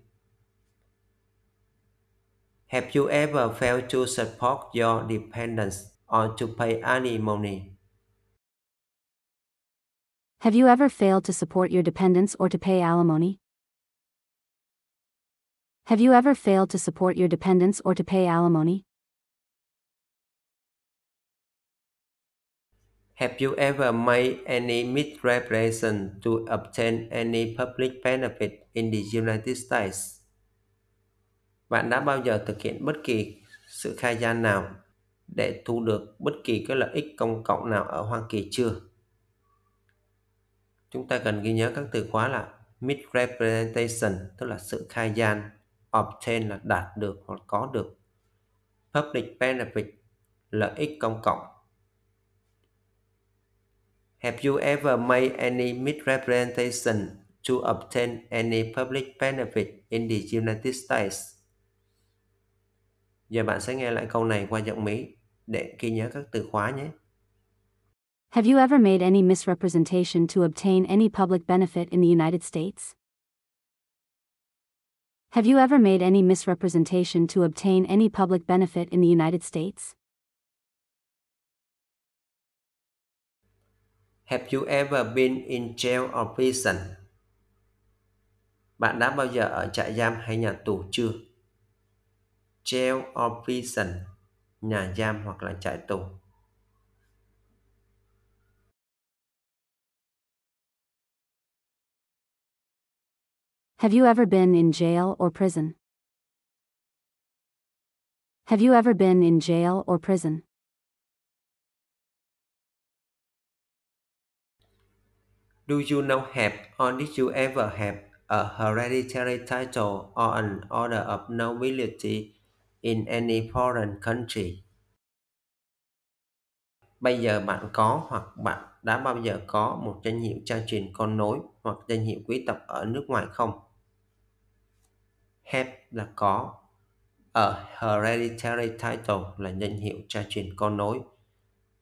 Have you ever failed to support your dependents or to pay alimony? Have you ever failed to support your dependents or to pay alimony? Have you ever failed to support your dependents or to pay alimony? Have you ever made any misrepresentation to obtain any public benefit in the United States? Bạn đã bao giờ thực hiện bất kỳ sự khai gian nào để thu được bất kỳ cái lợi ích công cộng nào ở Hoa Kỳ chưa? Chúng ta cần ghi nhớ các từ khóa là misrepresentation tức là sự khai gian obtain là đạt được hoặc có được public benefit lợi ích công cộng Have you ever made any misrepresentation to obtain any public benefit in the United States? Giờ bạn sẽ nghe lại câu này qua giọng Mỹ để ghi nhớ các từ khóa nhé. Have you ever made any misrepresentation to obtain any public benefit in the United States? Have you ever made any misrepresentation to obtain any public benefit in the United States? Have you ever been in jail or prison? Bạn đã bao giờ ở trại giam hay nhà tù chưa? Jail or prison, nhà giam hoặc là trại tù. Have you ever been in jail or prison? Have you ever been in jail or prison? Do you now have or did you ever have a hereditary title or an order of nobility in any foreign country? Bây giờ bạn có hoặc bạn đã bao giờ có một danh hiệu cha truyền con nối hoặc danh hiệu quý tộc ở nước ngoài không? Hep là có. Ở Hereditary Title là danh hiệu cha truyền con nối.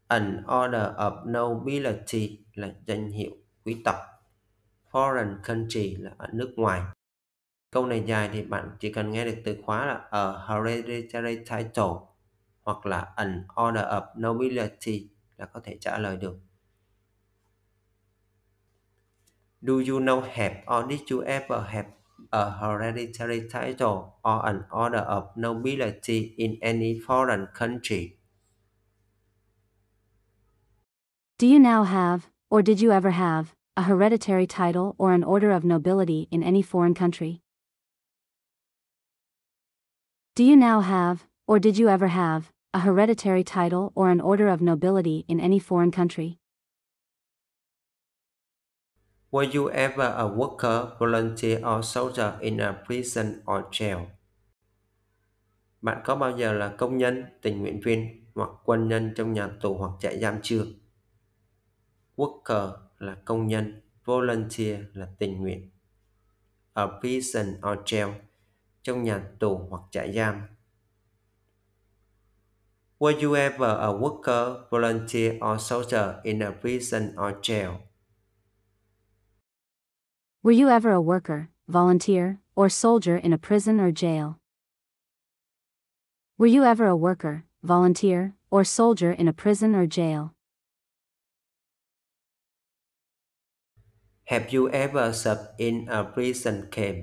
An Order of Nobility là danh hiệu quý tộc. Foreign Country là ở nước ngoài. Câu này dài thì bạn chỉ cần nghe được từ khóa là ở Hereditary Title hoặc là An Order of Nobility là có thể trả lời được. Do you know have or did you ever have a hereditary title, or an order of nobility in any foreign country. Do you now have, or did you ever have, a hereditary title or an order of nobility in any foreign country? Do you now have, or did you ever have, a hereditary title or an order of nobility in any foreign country? Were you ever a worker, volunteer or soldier in a prison or jail? Bạn có bao giờ là công nhân, tình nguyện viên hoặc quân nhân trong nhà tù hoặc trại giam chưa? Worker là công nhân, volunteer là tình nguyện. A prison or jail trong nhà tù hoặc trại giam. Were you ever a worker, volunteer or soldier in a prison or jail? Were you ever a worker, volunteer, or soldier in a prison or jail? Were you ever a worker, volunteer, or soldier in a prison or jail? Have you ever served in a prison camp?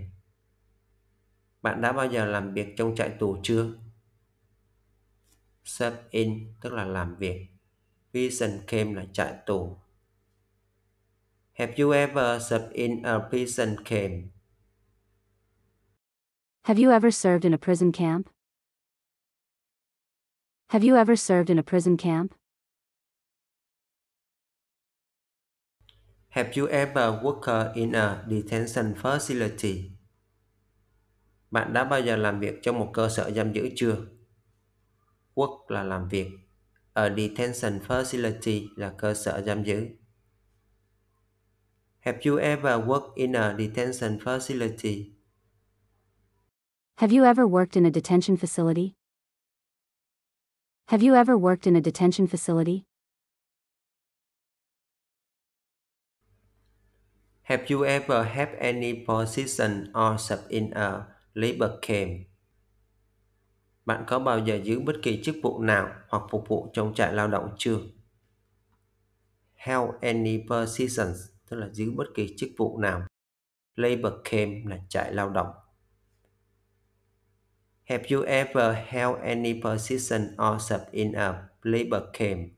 Bạn đã bao giờ làm việc trong trại tù chưa? Serve in tức là làm việc. Prison camp là trại tù. Have you ever served in a prison camp? Have you ever served in a prison camp? Have you ever served in a prison camp? Have you ever worked in a detention facility? Bạn đã bao giờ làm việc trong một cơ sở giam giữ chưa? Work là làm việc. A detention facility là cơ sở giam giữ. Have you ever worked in a detention facility? Have you ever worked in a detention facility? Have you ever worked in a detention facility? Have you ever had any position or sub in a labor camp? Bạn có bao giờ giữ bất kỳ chức vụ nào hoặc phục vụ trong trại lao động chưa? Have any positions tức là giữ bất kỳ chức vụ nào labor camp là trại lao động Have you ever held any position or sub in a labor camp?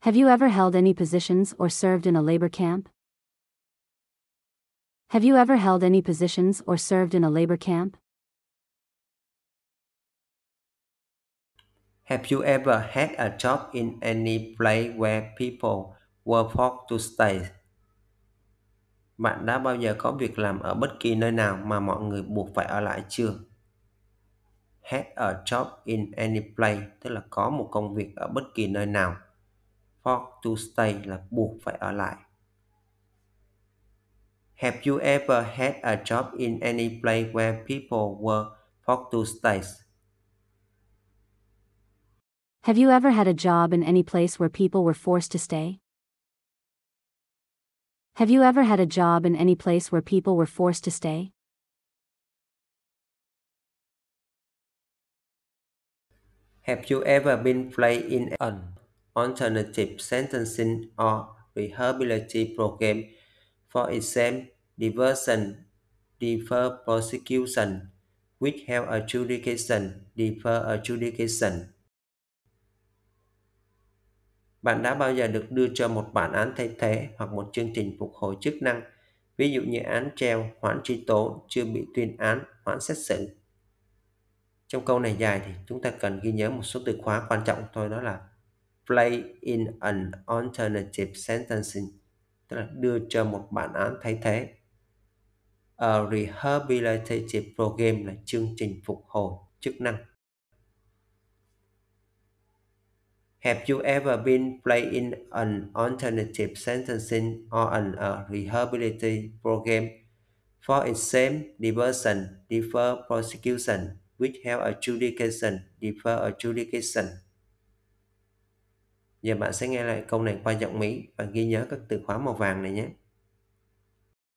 Have you ever held any positions or served in a labor camp? Have you ever held any positions or served in a labor camp? Have you ever had a job in any place where people Work for to stay. Bạn đã bao giờ có việc làm ở bất kỳ nơi nào mà mọi người buộc phải ở lại chưa? Had a job in any place, tức là có một công việc ở bất kỳ nơi nào. For to stay là buộc phải ở lại. Have you ever had a job in any place where people were forced to stay? Have you ever had a job in any place where people were forced to stay? Have you ever had a job in any place where people were forced to stay? Have you ever been placed in an alternative sentencing or rehabilitation program, for example, diversion, defer prosecution, which have adjudication, defer adjudication? Bạn đã bao giờ được đưa cho một bản án thay thế hoặc một chương trình phục hồi chức năng, ví dụ như án treo, hoãn truy tố, chưa bị tuyên án, hoãn xét xử. Trong câu này dài thì chúng ta cần ghi nhớ một số từ khóa quan trọng thôi đó là play in an alternative sentencing, tức là đưa cho một bản án thay thế. A rehabilitative program là chương trình phục hồi chức năng. Have you ever been playing an alternative sentencing or an, a uh, rehabilitation program? For its same diversion, defer prosecution, which have adjudication, defer adjudication. Giờ bạn sẽ nghe lại câu này qua giọng Mỹ. và ghi nhớ các từ khóa màu vàng này nhé.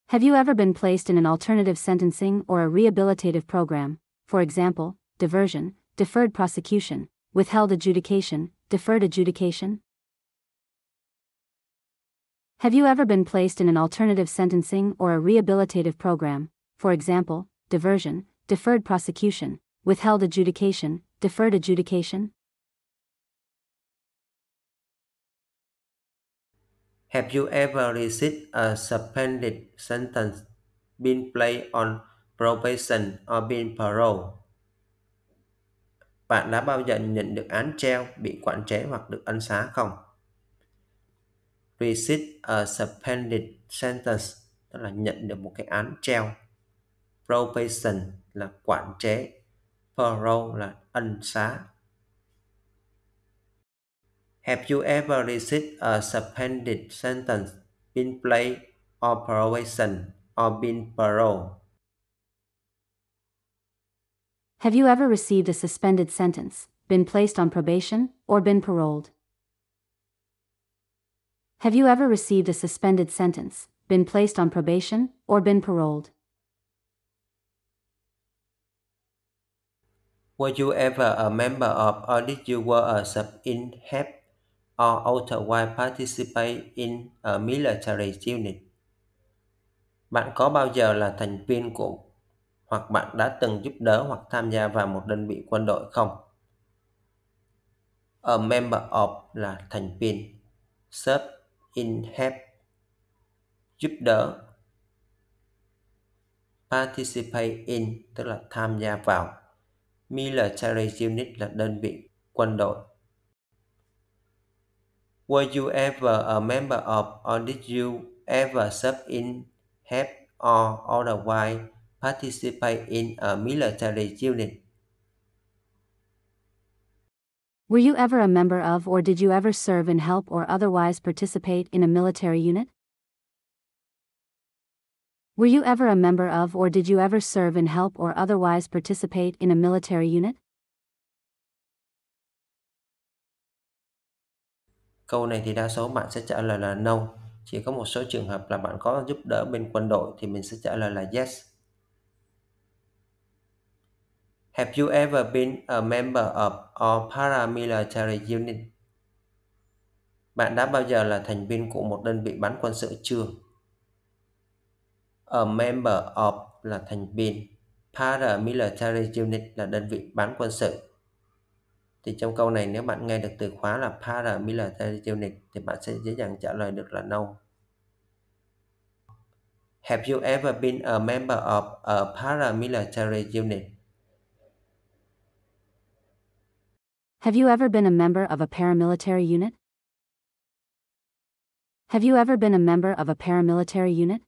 Have you ever been placed in an alternative sentencing or a rehabilitative program, for example, diversion, deferred prosecution, withheld adjudication, deferred adjudication? Have you ever been placed in an alternative sentencing or a rehabilitative program, for example, diversion, deferred prosecution, withheld adjudication, deferred adjudication? Have you ever received a suspended sentence, been placed on probation, or been paroled? Bạn đã bao giờ nhận được án treo, bị quản chế hoặc được ân xá không? Receive a suspended sentence tức là nhận được một cái án treo. Probation là quản chế. Parole là ân xá. Have you ever received a suspended sentence, been placed on probation or been paroled? Have you ever received a suspended sentence, been placed on probation, or been paroled? Have you ever received a suspended sentence, been placed on probation, or been paroled? Were you ever a member of or did you were a sub in HEP or otherwise participate in a military unit? Bạn có bao giờ là thành viên của hoặc bạn đã từng giúp đỡ hoặc tham gia vào một đơn vị quân đội không? A member of là thành viên, serve in help giúp đỡ, participate in tức là tham gia vào, military unit là đơn vị quân đội. Were you ever a member of or did you ever serve in help or otherwise participate in a military unit? Were you ever a member of or did you ever serve in help or otherwise participate in a military unit? Were you ever a member of or did you ever serve in help or otherwise participate in a military unit? Câu này thì đa số bạn sẽ trả lời là no. Chỉ có một số trường hợp là bạn có giúp đỡ bên quân đội thì mình sẽ trả lời là yes. Have you ever been a member of a paramilitary unit? Bạn đã bao giờ là thành viên của một đơn vị bán quân sự chưa? A member of là thành viên, paramilitary unit là đơn vị bán quân sự. Thì trong câu này nếu bạn nghe được từ khóa là paramilitary unit thì bạn sẽ dễ dàng trả lời được là no. Have you ever been a member of a paramilitary unit? Have you ever been a member of a paramilitary unit? Have you ever been a member of a paramilitary unit?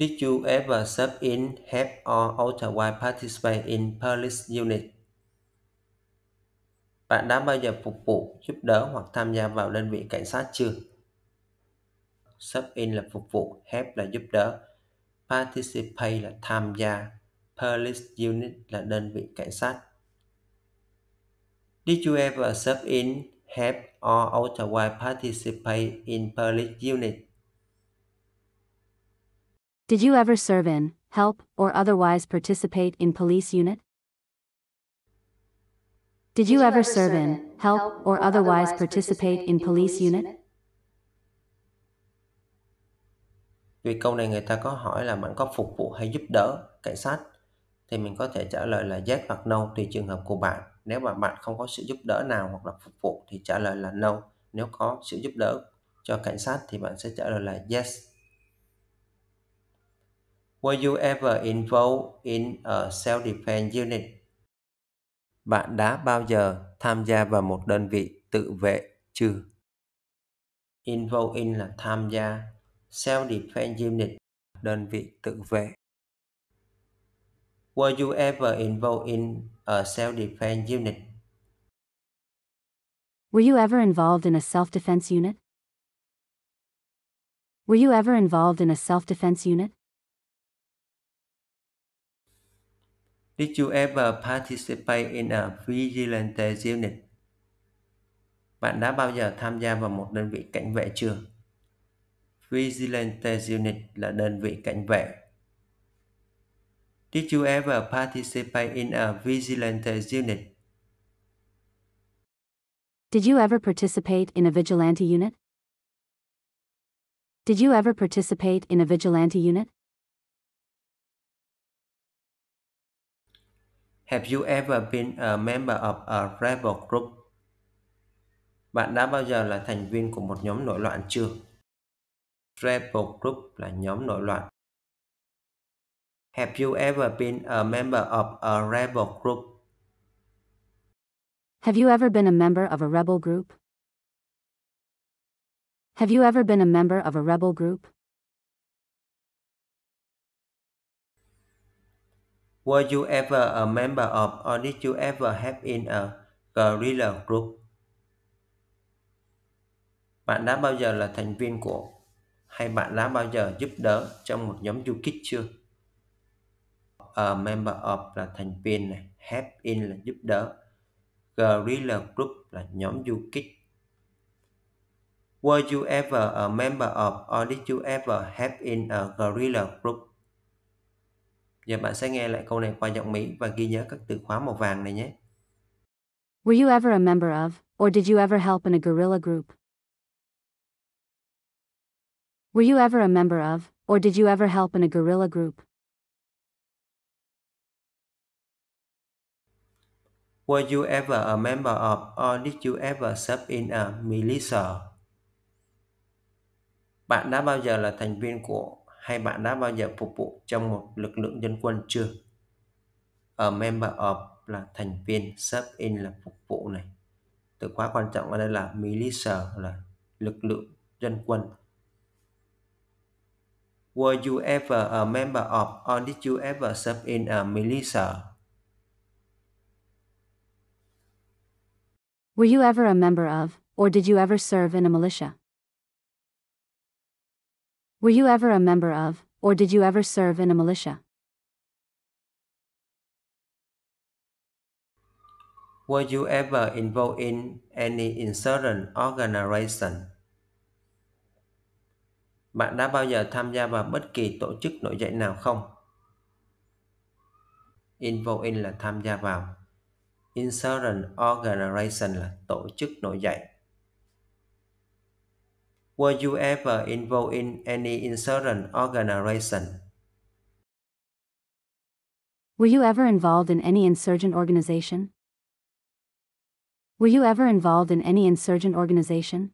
Did you ever serve in, help, or otherwise participate in police unit? Bạn đã bao giờ phục vụ, giúp đỡ hoặc tham gia vào đơn vị cảnh sát chưa? Serve in là phục vụ, help là giúp đỡ, participate là tham gia, Police Unit là đơn vị cảnh sát. Did you ever serve in, help or otherwise participate in Police Unit? Did you ever serve in, help or otherwise participate in Police Unit? Did you, Did you ever serve in, help, or, or otherwise participate in police unit? Vì câu này người ta có hỏi là bạn có phục vụ hay giúp đỡ cảnh sát thì mình có thể trả lời là yes hoặc no tùy trường hợp của bạn nếu mà bạn không có sự giúp đỡ nào hoặc là phục vụ thì trả lời là no nếu có sự giúp đỡ cho cảnh sát thì bạn sẽ trả lời là yes Were you ever involved in a self-defense unit? Bạn đã bao giờ tham gia vào một đơn vị tự vệ chưa? Involved in là tham gia, self-defense unit đơn vị tự vệ. Were you ever involved in a self-defense unit? Were you ever involved in a self-defense unit? Were you ever involved in a self-defense unit? Did you ever participate in a vigilante unit? Bạn đã bao giờ tham gia vào một đơn vị cảnh vệ chưa? Vigilante unit là đơn vị cảnh vệ Did you ever participate in a vigilante unit? Did you ever participate in a vigilante unit? Did you ever participate in a vigilante unit? Have you ever been a member of a rebel group? Bạn đã bao giờ là thành viên của một nhóm nội loạn chưa? Rebel group là nhóm nội loạn. Have you ever been a member of a rebel group? Have you ever been a member of a rebel group? Have you ever been a member of a rebel group? Were you ever a member of or did you ever have in a guerrilla group? Bạn đã bao giờ là thành viên của hay bạn đã bao giờ giúp đỡ trong một nhóm du kích chưa? uh, member of là thành viên này help in là giúp đỡ guerrilla group là nhóm du kích Were you ever a member of or did you ever help in a guerrilla group? Giờ bạn sẽ nghe lại câu này qua giọng Mỹ và ghi nhớ các từ khóa màu vàng này nhé. Were you ever a member of or did you ever help in a guerrilla group? Were you ever a member of or did you ever help in a guerrilla group? Were you ever a member of or did you ever serve in a militia? Bạn đã bao giờ là thành viên của hay bạn đã bao giờ phục vụ trong một lực lượng dân quân chưa? A member of là thành viên, serve in là phục vụ này. Từ khóa quan trọng ở đây là militia là lực lượng dân quân. Were you ever a member of or did you ever serve in a militia? Were you ever a member of, or did you ever serve in a militia? Were you ever a member of, or did you ever serve in a militia? Were you ever involved in any insurgent organization? Bạn đã bao giờ tham gia vào bất kỳ tổ chức nổi dậy nào không? Involved in là tham gia vào. Insurance Organization là tổ chức nổi dậy. Were you ever involved in any insurgent organization? Were you ever involved in any insurgent organization? Were you ever involved in any insurgent organization?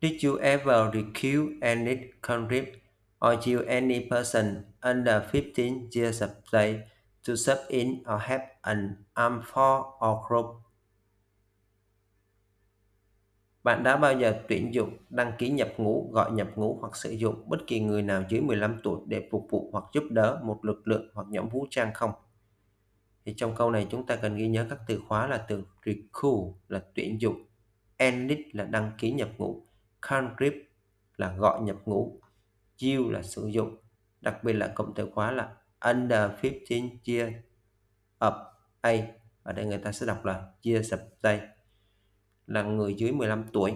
Did you ever recruit any convict or you any person under 15 years of age to sub in or have an armed for or group. Bạn đã bao giờ tuyển dụng, đăng ký nhập ngũ, gọi nhập ngũ hoặc sử dụng bất kỳ người nào dưới 15 tuổi để phục vụ hoặc giúp đỡ một lực lượng hoặc nhóm vũ trang không? Thì trong câu này chúng ta cần ghi nhớ các từ khóa là từ recruit là tuyển dụng, enlist là đăng ký nhập ngũ, conscript là gọi nhập ngũ, chiêu là sử dụng đặc biệt là cụm từ khóa là under 15 chia up a ở đây người ta sẽ đọc là chia sập tay là người dưới 15 tuổi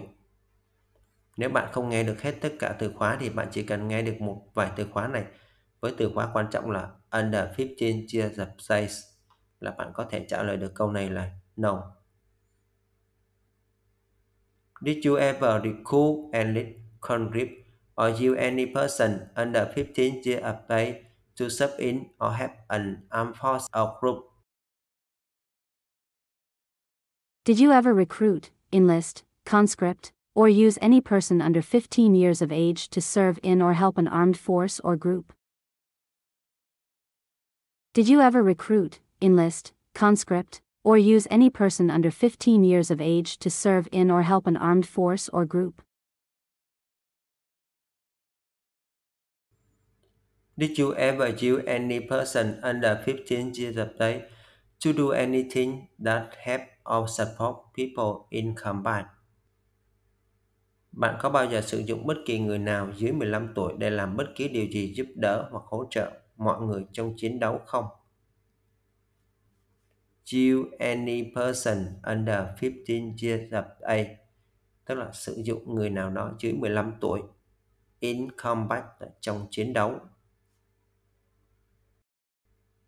nếu bạn không nghe được hết tất cả từ khóa thì bạn chỉ cần nghe được một vài từ khóa này với từ khóa quan trọng là under 15 chia sập size là bạn có thể trả lời được câu này là no Did you ever recall and read or you any person under 15 years of age to serve in or have an armed force or group. Did you ever recruit, enlist, conscript, or use any person under 15 years of age to serve in or help an armed force or group? Did you ever recruit, enlist, conscript, or use any person under 15 years of age to serve in or help an armed force or group? Did you ever use any person under 15 years of age to do anything that help or support people in combine? Bạn có bao giờ sử dụng bất kỳ người nào dưới 15 tuổi để làm bất kỳ điều gì giúp đỡ hoặc hỗ trợ mọi người trong chiến đấu không? Use any person under 15 years of age tức là sử dụng người nào đó dưới 15 tuổi in combat trong chiến đấu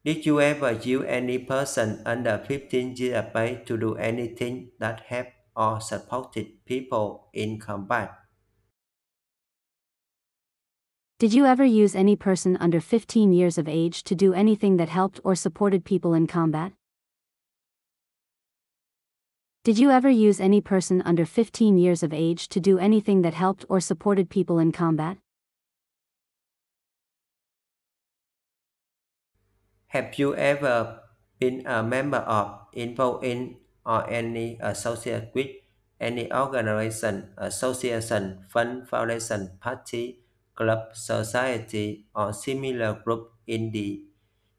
Did you ever use any person under 15 years of age to do anything that helped or supported people in combat? Did you ever use any person under 15 years of age to do anything that helped or supported people in combat? Did you ever use any person under 15 years of age to do anything that helped or supported people in combat? Have you ever been a member of, involved in, or any associate with any organization, association, fund, foundation, party, club, society, or similar group in the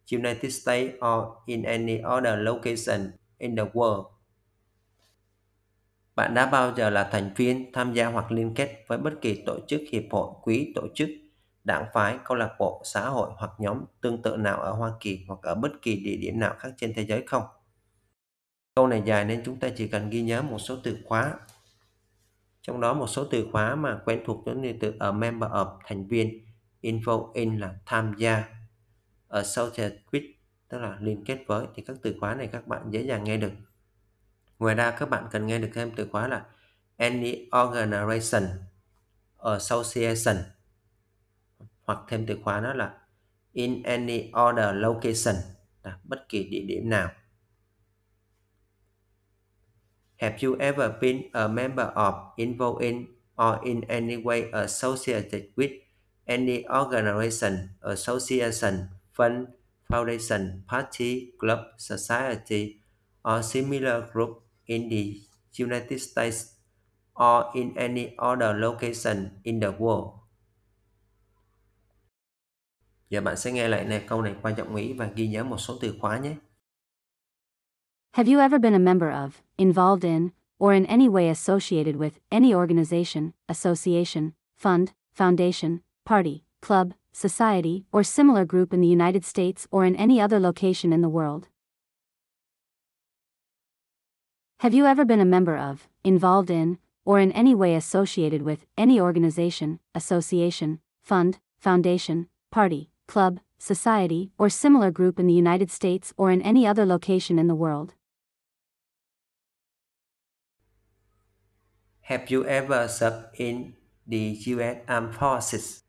United States or in any other location in the world? Bạn đã bao giờ là thành viên, tham gia hoặc liên kết với bất kỳ tổ chức, hiệp hội, quý tổ chức đảng phái, câu lạc bộ, xã hội hoặc nhóm tương tự nào ở Hoa Kỳ hoặc ở bất kỳ địa điểm nào khác trên thế giới không? Câu này dài nên chúng ta chỉ cần ghi nhớ một số từ khóa. Trong đó một số từ khóa mà quen thuộc giống như từ ở member of thành viên, info in là tham gia, ở associated with tức là liên kết với thì các từ khóa này các bạn dễ dàng nghe được. Ngoài ra các bạn cần nghe được thêm từ khóa là any organization, association hoặc thêm từ khóa đó là in any order location là bất kỳ địa điểm nào Have you ever been a member of, involved in, or in any way associated with any organization, association, fund, foundation, party, club, society, or similar group in the United States or in any other location in the world? Giờ bạn sẽ nghe lại câu này qua giọng Mỹ và ghi nhớ một số từ khóa nhé. Have you ever been a member of, involved in, or in any way associated with any organization, association, fund, foundation, party, club, society, or similar group in the United States or in any other location in the world? Have you ever been a member of, involved in, or in any way associated with any organization, association, fund, foundation, party, club, society, or similar group in the United States or in any other location in the world. Have you ever served in the U.S. Armed Forces?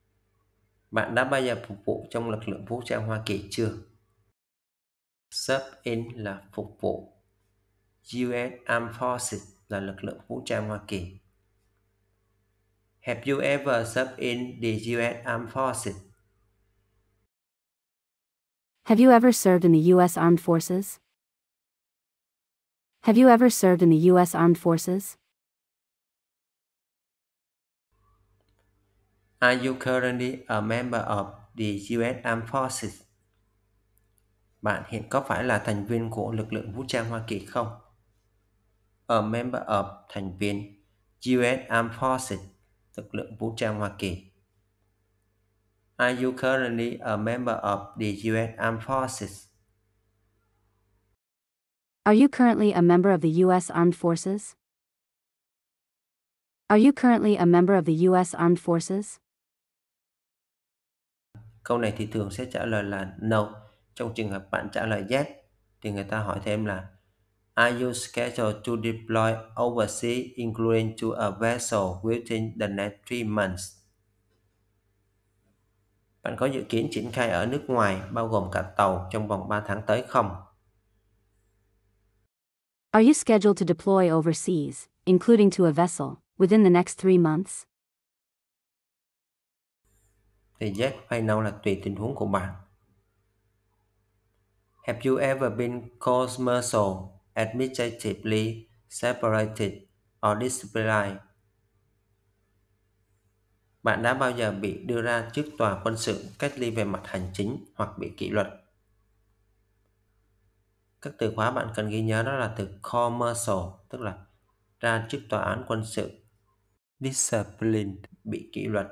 Bạn đã bao giờ phục vụ trong lực lượng vũ trang Hoa Kỳ chưa? Serve in là phục vụ. U.S. Armed Forces là lực lượng vũ trang Hoa Kỳ. Have you ever served in the U.S. Armed Forces? Have you ever served in the U.S. Armed Forces? Have you ever served in the U.S. Armed Forces? Are you currently a member of the U.S. Armed Forces? Bạn hiện có phải là thành viên của lực lượng vũ trang Hoa Kỳ không? A member of thành viên U.S. Armed Forces, lực lượng vũ trang Hoa Kỳ. Are you currently a member of the U.S. Armed Forces? Are you currently a member of the U.S. Armed Forces? Are you currently a member of the U.S. Armed Forces? Câu này thì thường sẽ trả lời là no. Trong trường hợp bạn trả lời yes, thì người ta hỏi thêm là Are you scheduled to deploy overseas including to a vessel within the next three months? Bạn có dự kiến triển khai ở nước ngoài bao gồm cả tàu trong vòng 3 tháng tới không? Are you scheduled to deploy overseas, including to a vessel, within the next 3 months? Thì yes hay no là tùy tình huống của bạn. Have you ever been commercial, administratively separated or disciplined bạn đã bao giờ bị đưa ra trước tòa quân sự cách ly về mặt hành chính hoặc bị kỷ luật? Các từ khóa bạn cần ghi nhớ đó là từ commercial, tức là ra trước tòa án quân sự. Discipline, bị kỷ luật.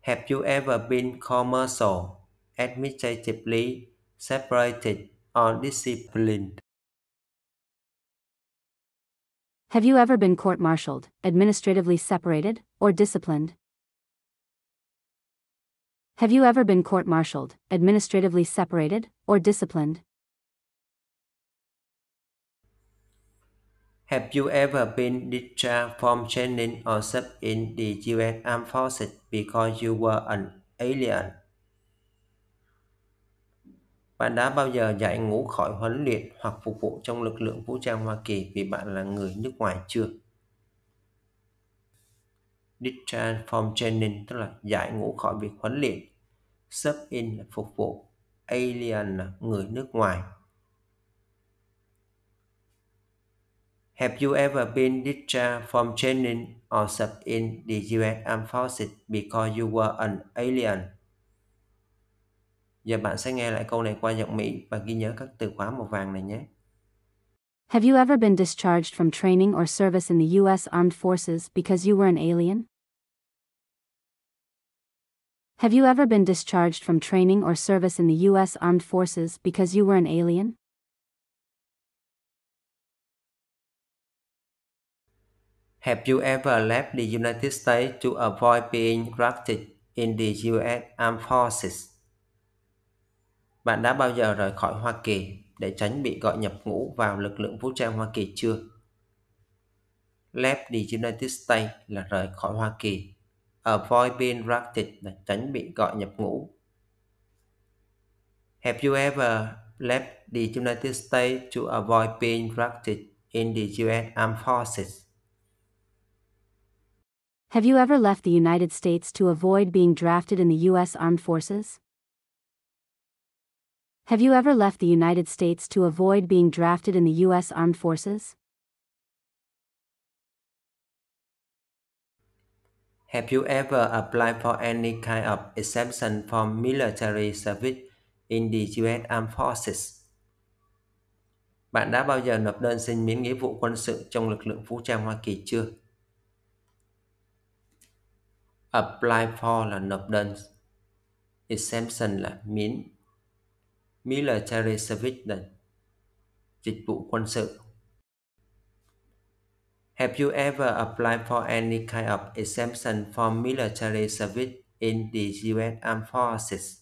Have you ever been commercial, administratively separated or disciplined? Have you ever been court martialed, administratively separated, or disciplined? Have you ever been court martialed, administratively separated, or disciplined? Have you ever been discharged from training or served in the US Armed Forces because you were an alien? Bạn đã bao giờ giải ngũ khỏi huấn luyện hoặc phục vụ trong lực lượng vũ trang Hoa Kỳ vì bạn là người nước ngoài chưa? Discharge training tức là giải ngũ khỏi việc huấn luyện. Sub in là phục vụ. Alien là người nước ngoài. Have you ever been discharged from training or sub in the U.S. Armed Forces because you were an alien? Giờ bạn sẽ nghe lại câu này qua giọng Mỹ và ghi nhớ các từ khóa màu vàng này nhé. Have you ever been discharged from training or service in the U.S. Armed Forces because you were an alien? Have you ever been discharged from training or service in the U.S. Armed Forces because you were an alien? Have you ever left the United States to avoid being drafted in the U.S. Armed Forces? Bạn đã bao giờ rời khỏi Hoa Kỳ để tránh bị gọi nhập ngũ vào lực lượng vũ trang Hoa Kỳ chưa? Left the United States là rời khỏi Hoa Kỳ. Avoid being drafted là tránh bị gọi nhập ngũ. Have you ever left the United States to avoid being drafted in the U.S. Armed Forces? Have you ever left the United States to avoid being drafted in the U.S. Armed Forces? Have you ever left the United States to avoid being drafted in the U.S. Armed Forces? Have you ever applied for any kind of exemption from military service in the US Armed Forces? Bạn đã bao giờ nộp đơn xin miễn nghĩa vụ quân sự trong lực lượng vũ trang Hoa Kỳ chưa? Apply for là nộp đơn, exemption là miễn Military Service Dịch vụ quân sự Have you ever applied for any kind of exemption from military service in the U.S. Armed Forces?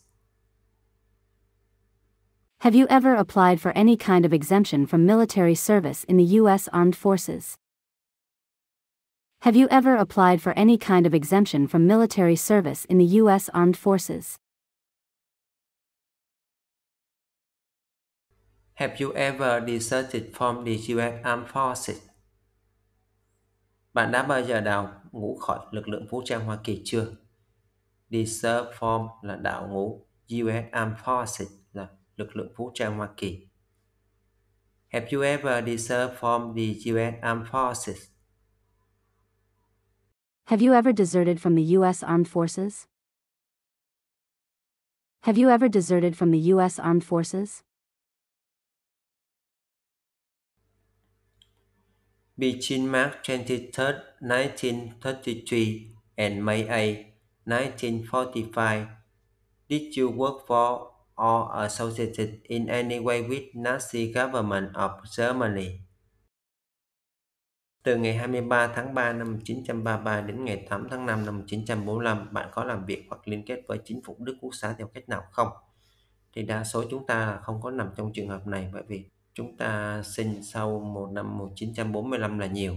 Have you ever applied for any kind of exemption from military service in the U.S. Armed Forces? Have you ever applied for any kind of exemption from military service in the U.S. Armed Forces? Have you ever deserted from the U.S. Armed Forces? Bạn đã bao giờ đào ngũ khỏi lực lượng vũ trang Hoa Kỳ chưa? Desert from là đào ngũ, U.S. Armed Forces là lực lượng vũ trang Hoa Kỳ. Have you ever deserted from the u Armed Forces? Have you ever deserted from the U.S. Armed Forces? Have you ever deserted from the U.S. Armed Forces? between March 23, 1933 and May 8, 1945. Did you work for or associated in any way with Nazi government of Germany? Từ ngày 23 tháng 3 năm 1933 đến ngày 8 tháng 5 năm 1945, bạn có làm việc hoặc liên kết với chính phủ Đức Quốc xã theo cách nào không? Thì đa số chúng ta là không có nằm trong trường hợp này bởi vì chúng ta sinh sau một năm 1945 là nhiều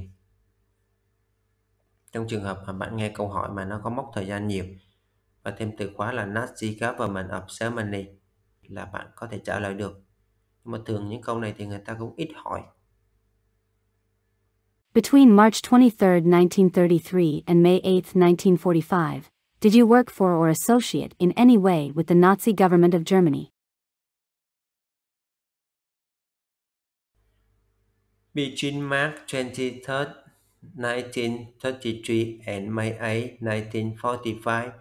trong trường hợp mà bạn nghe câu hỏi mà nó có mốc thời gian nhiều và thêm từ khóa là Nazi Government of Germany là bạn có thể trả lời được. Nhưng mà thường những câu này thì người ta cũng ít hỏi. Between March 23, 1933 and May 8, 1945, did you work for or associate in any way with the Nazi government of Germany? Between March 23, 1933 and May 8, 1945,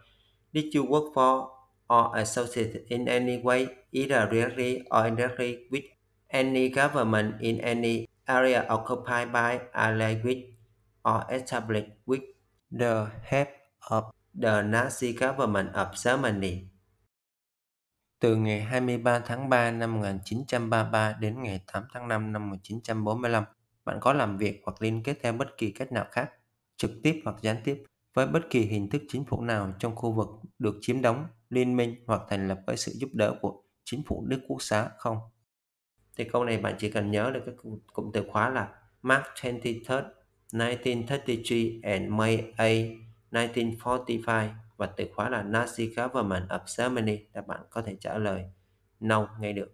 did you work for or associated in any way, either directly or indirectly, with any government in any area occupied by allied with or established with the help of the Nazi government of Germany? từ ngày 23 tháng 3 năm 1933 đến ngày 8 tháng 5 năm 1945, bạn có làm việc hoặc liên kết theo bất kỳ cách nào khác, trực tiếp hoặc gián tiếp, với bất kỳ hình thức chính phủ nào trong khu vực được chiếm đóng, liên minh hoặc thành lập với sự giúp đỡ của chính phủ Đức Quốc xã không? Thì câu này bạn chỉ cần nhớ được cái cụm từ khóa là March 23, 1933 and May 8, 1945 và từ khóa là of bạn có thể trả lời No ngay được.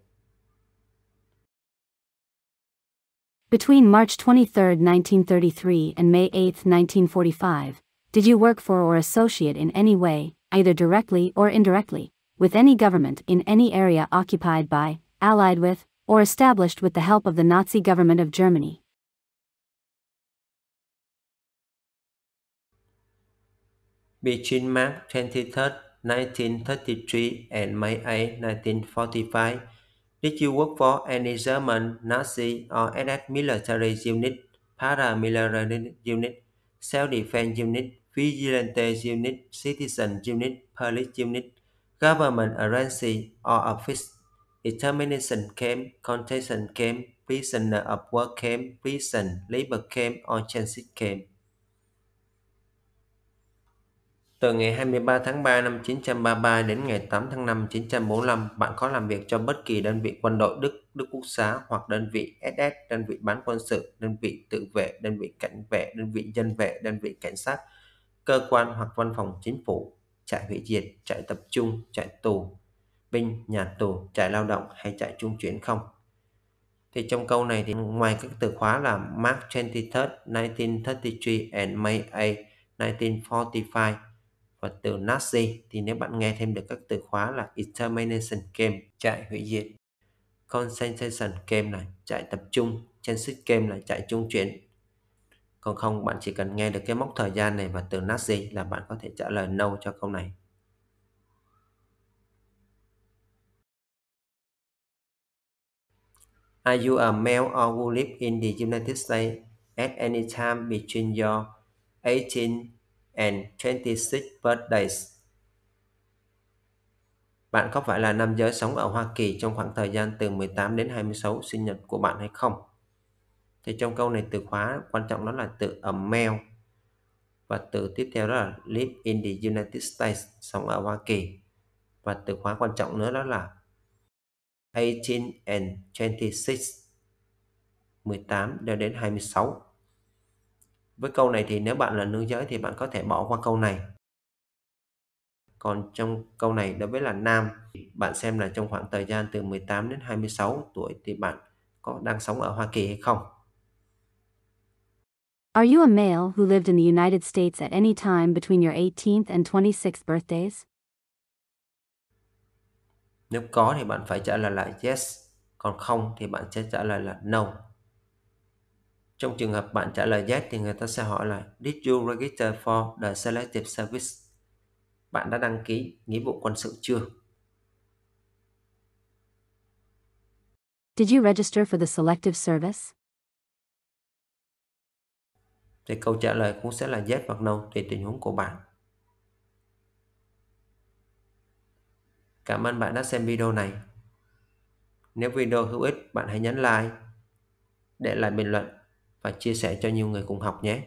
Between March 23, 1933 and May 8, 1945, did you work for or associate in any way, either directly or indirectly, with any government in any area occupied by, allied with, or established with the help of the Nazi government of Germany? Between March 23, 1933 and May 8, 1945, did you work for any German, Nazi or SS military unit, paramilitary unit, self-defense unit, vigilante unit, citizen unit, police unit, government agency or office, determination camp, contention camp, prisoner of war camp, prison, labor camp or transit camp. Từ ngày 23 tháng 3 năm 1933 đến ngày 8 tháng 5 1945, bạn có làm việc cho bất kỳ đơn vị quân đội Đức, Đức Quốc xã hoặc đơn vị SS, đơn vị bán quân sự, đơn vị tự vệ, đơn vị cảnh vệ, đơn vị dân vệ, đơn vị cảnh sát, cơ quan hoặc văn phòng chính phủ, trại hủy diệt, trại tập trung, trại tù, binh, nhà tù, trại lao động hay trại trung chuyển không? Thì trong câu này thì ngoài các từ khóa là March 23, 1933 and May 8, 1945, và từ Nazi thì nếu bạn nghe thêm được các từ khóa là Extermination Camp, trại hủy diệt, Concentration Camp là trại tập trung, Transit Camp là trại trung chuyển. Còn không, bạn chỉ cần nghe được cái mốc thời gian này và từ Nazi là bạn có thể trả lời no cho câu này. Are you a male or who live in the United States at any time between your 18 and 26 birthdays. Bạn có phải là nam giới sống ở Hoa Kỳ trong khoảng thời gian từ 18 đến 26 sinh nhật của bạn hay không? Thì trong câu này từ khóa quan trọng đó là từ a male và từ tiếp theo đó là live in the United States sống ở Hoa Kỳ và từ khóa quan trọng nữa đó là 18 and 26 18 đến 26 với câu này thì nếu bạn là nữ giới thì bạn có thể bỏ qua câu này. Còn trong câu này đối với là nam, bạn xem là trong khoảng thời gian từ 18 đến 26 tuổi thì bạn có đang sống ở Hoa Kỳ hay không? Are you a male who lived in the United States at any time between your 18th and 26th birthdays? Nếu có thì bạn phải trả lời là yes, còn không thì bạn sẽ trả lời là no. Trong trường hợp bạn trả lời yes thì người ta sẽ hỏi là Did you register for the selective service? Bạn đã đăng ký nghĩa vụ quân sự chưa? Did you register for the selective service? Thì câu trả lời cũng sẽ là yes hoặc no tùy tình huống của bạn. Cảm ơn bạn đã xem video này. Nếu video hữu ích, bạn hãy nhấn like, để lại bình luận và chia sẻ cho nhiều người cùng học nhé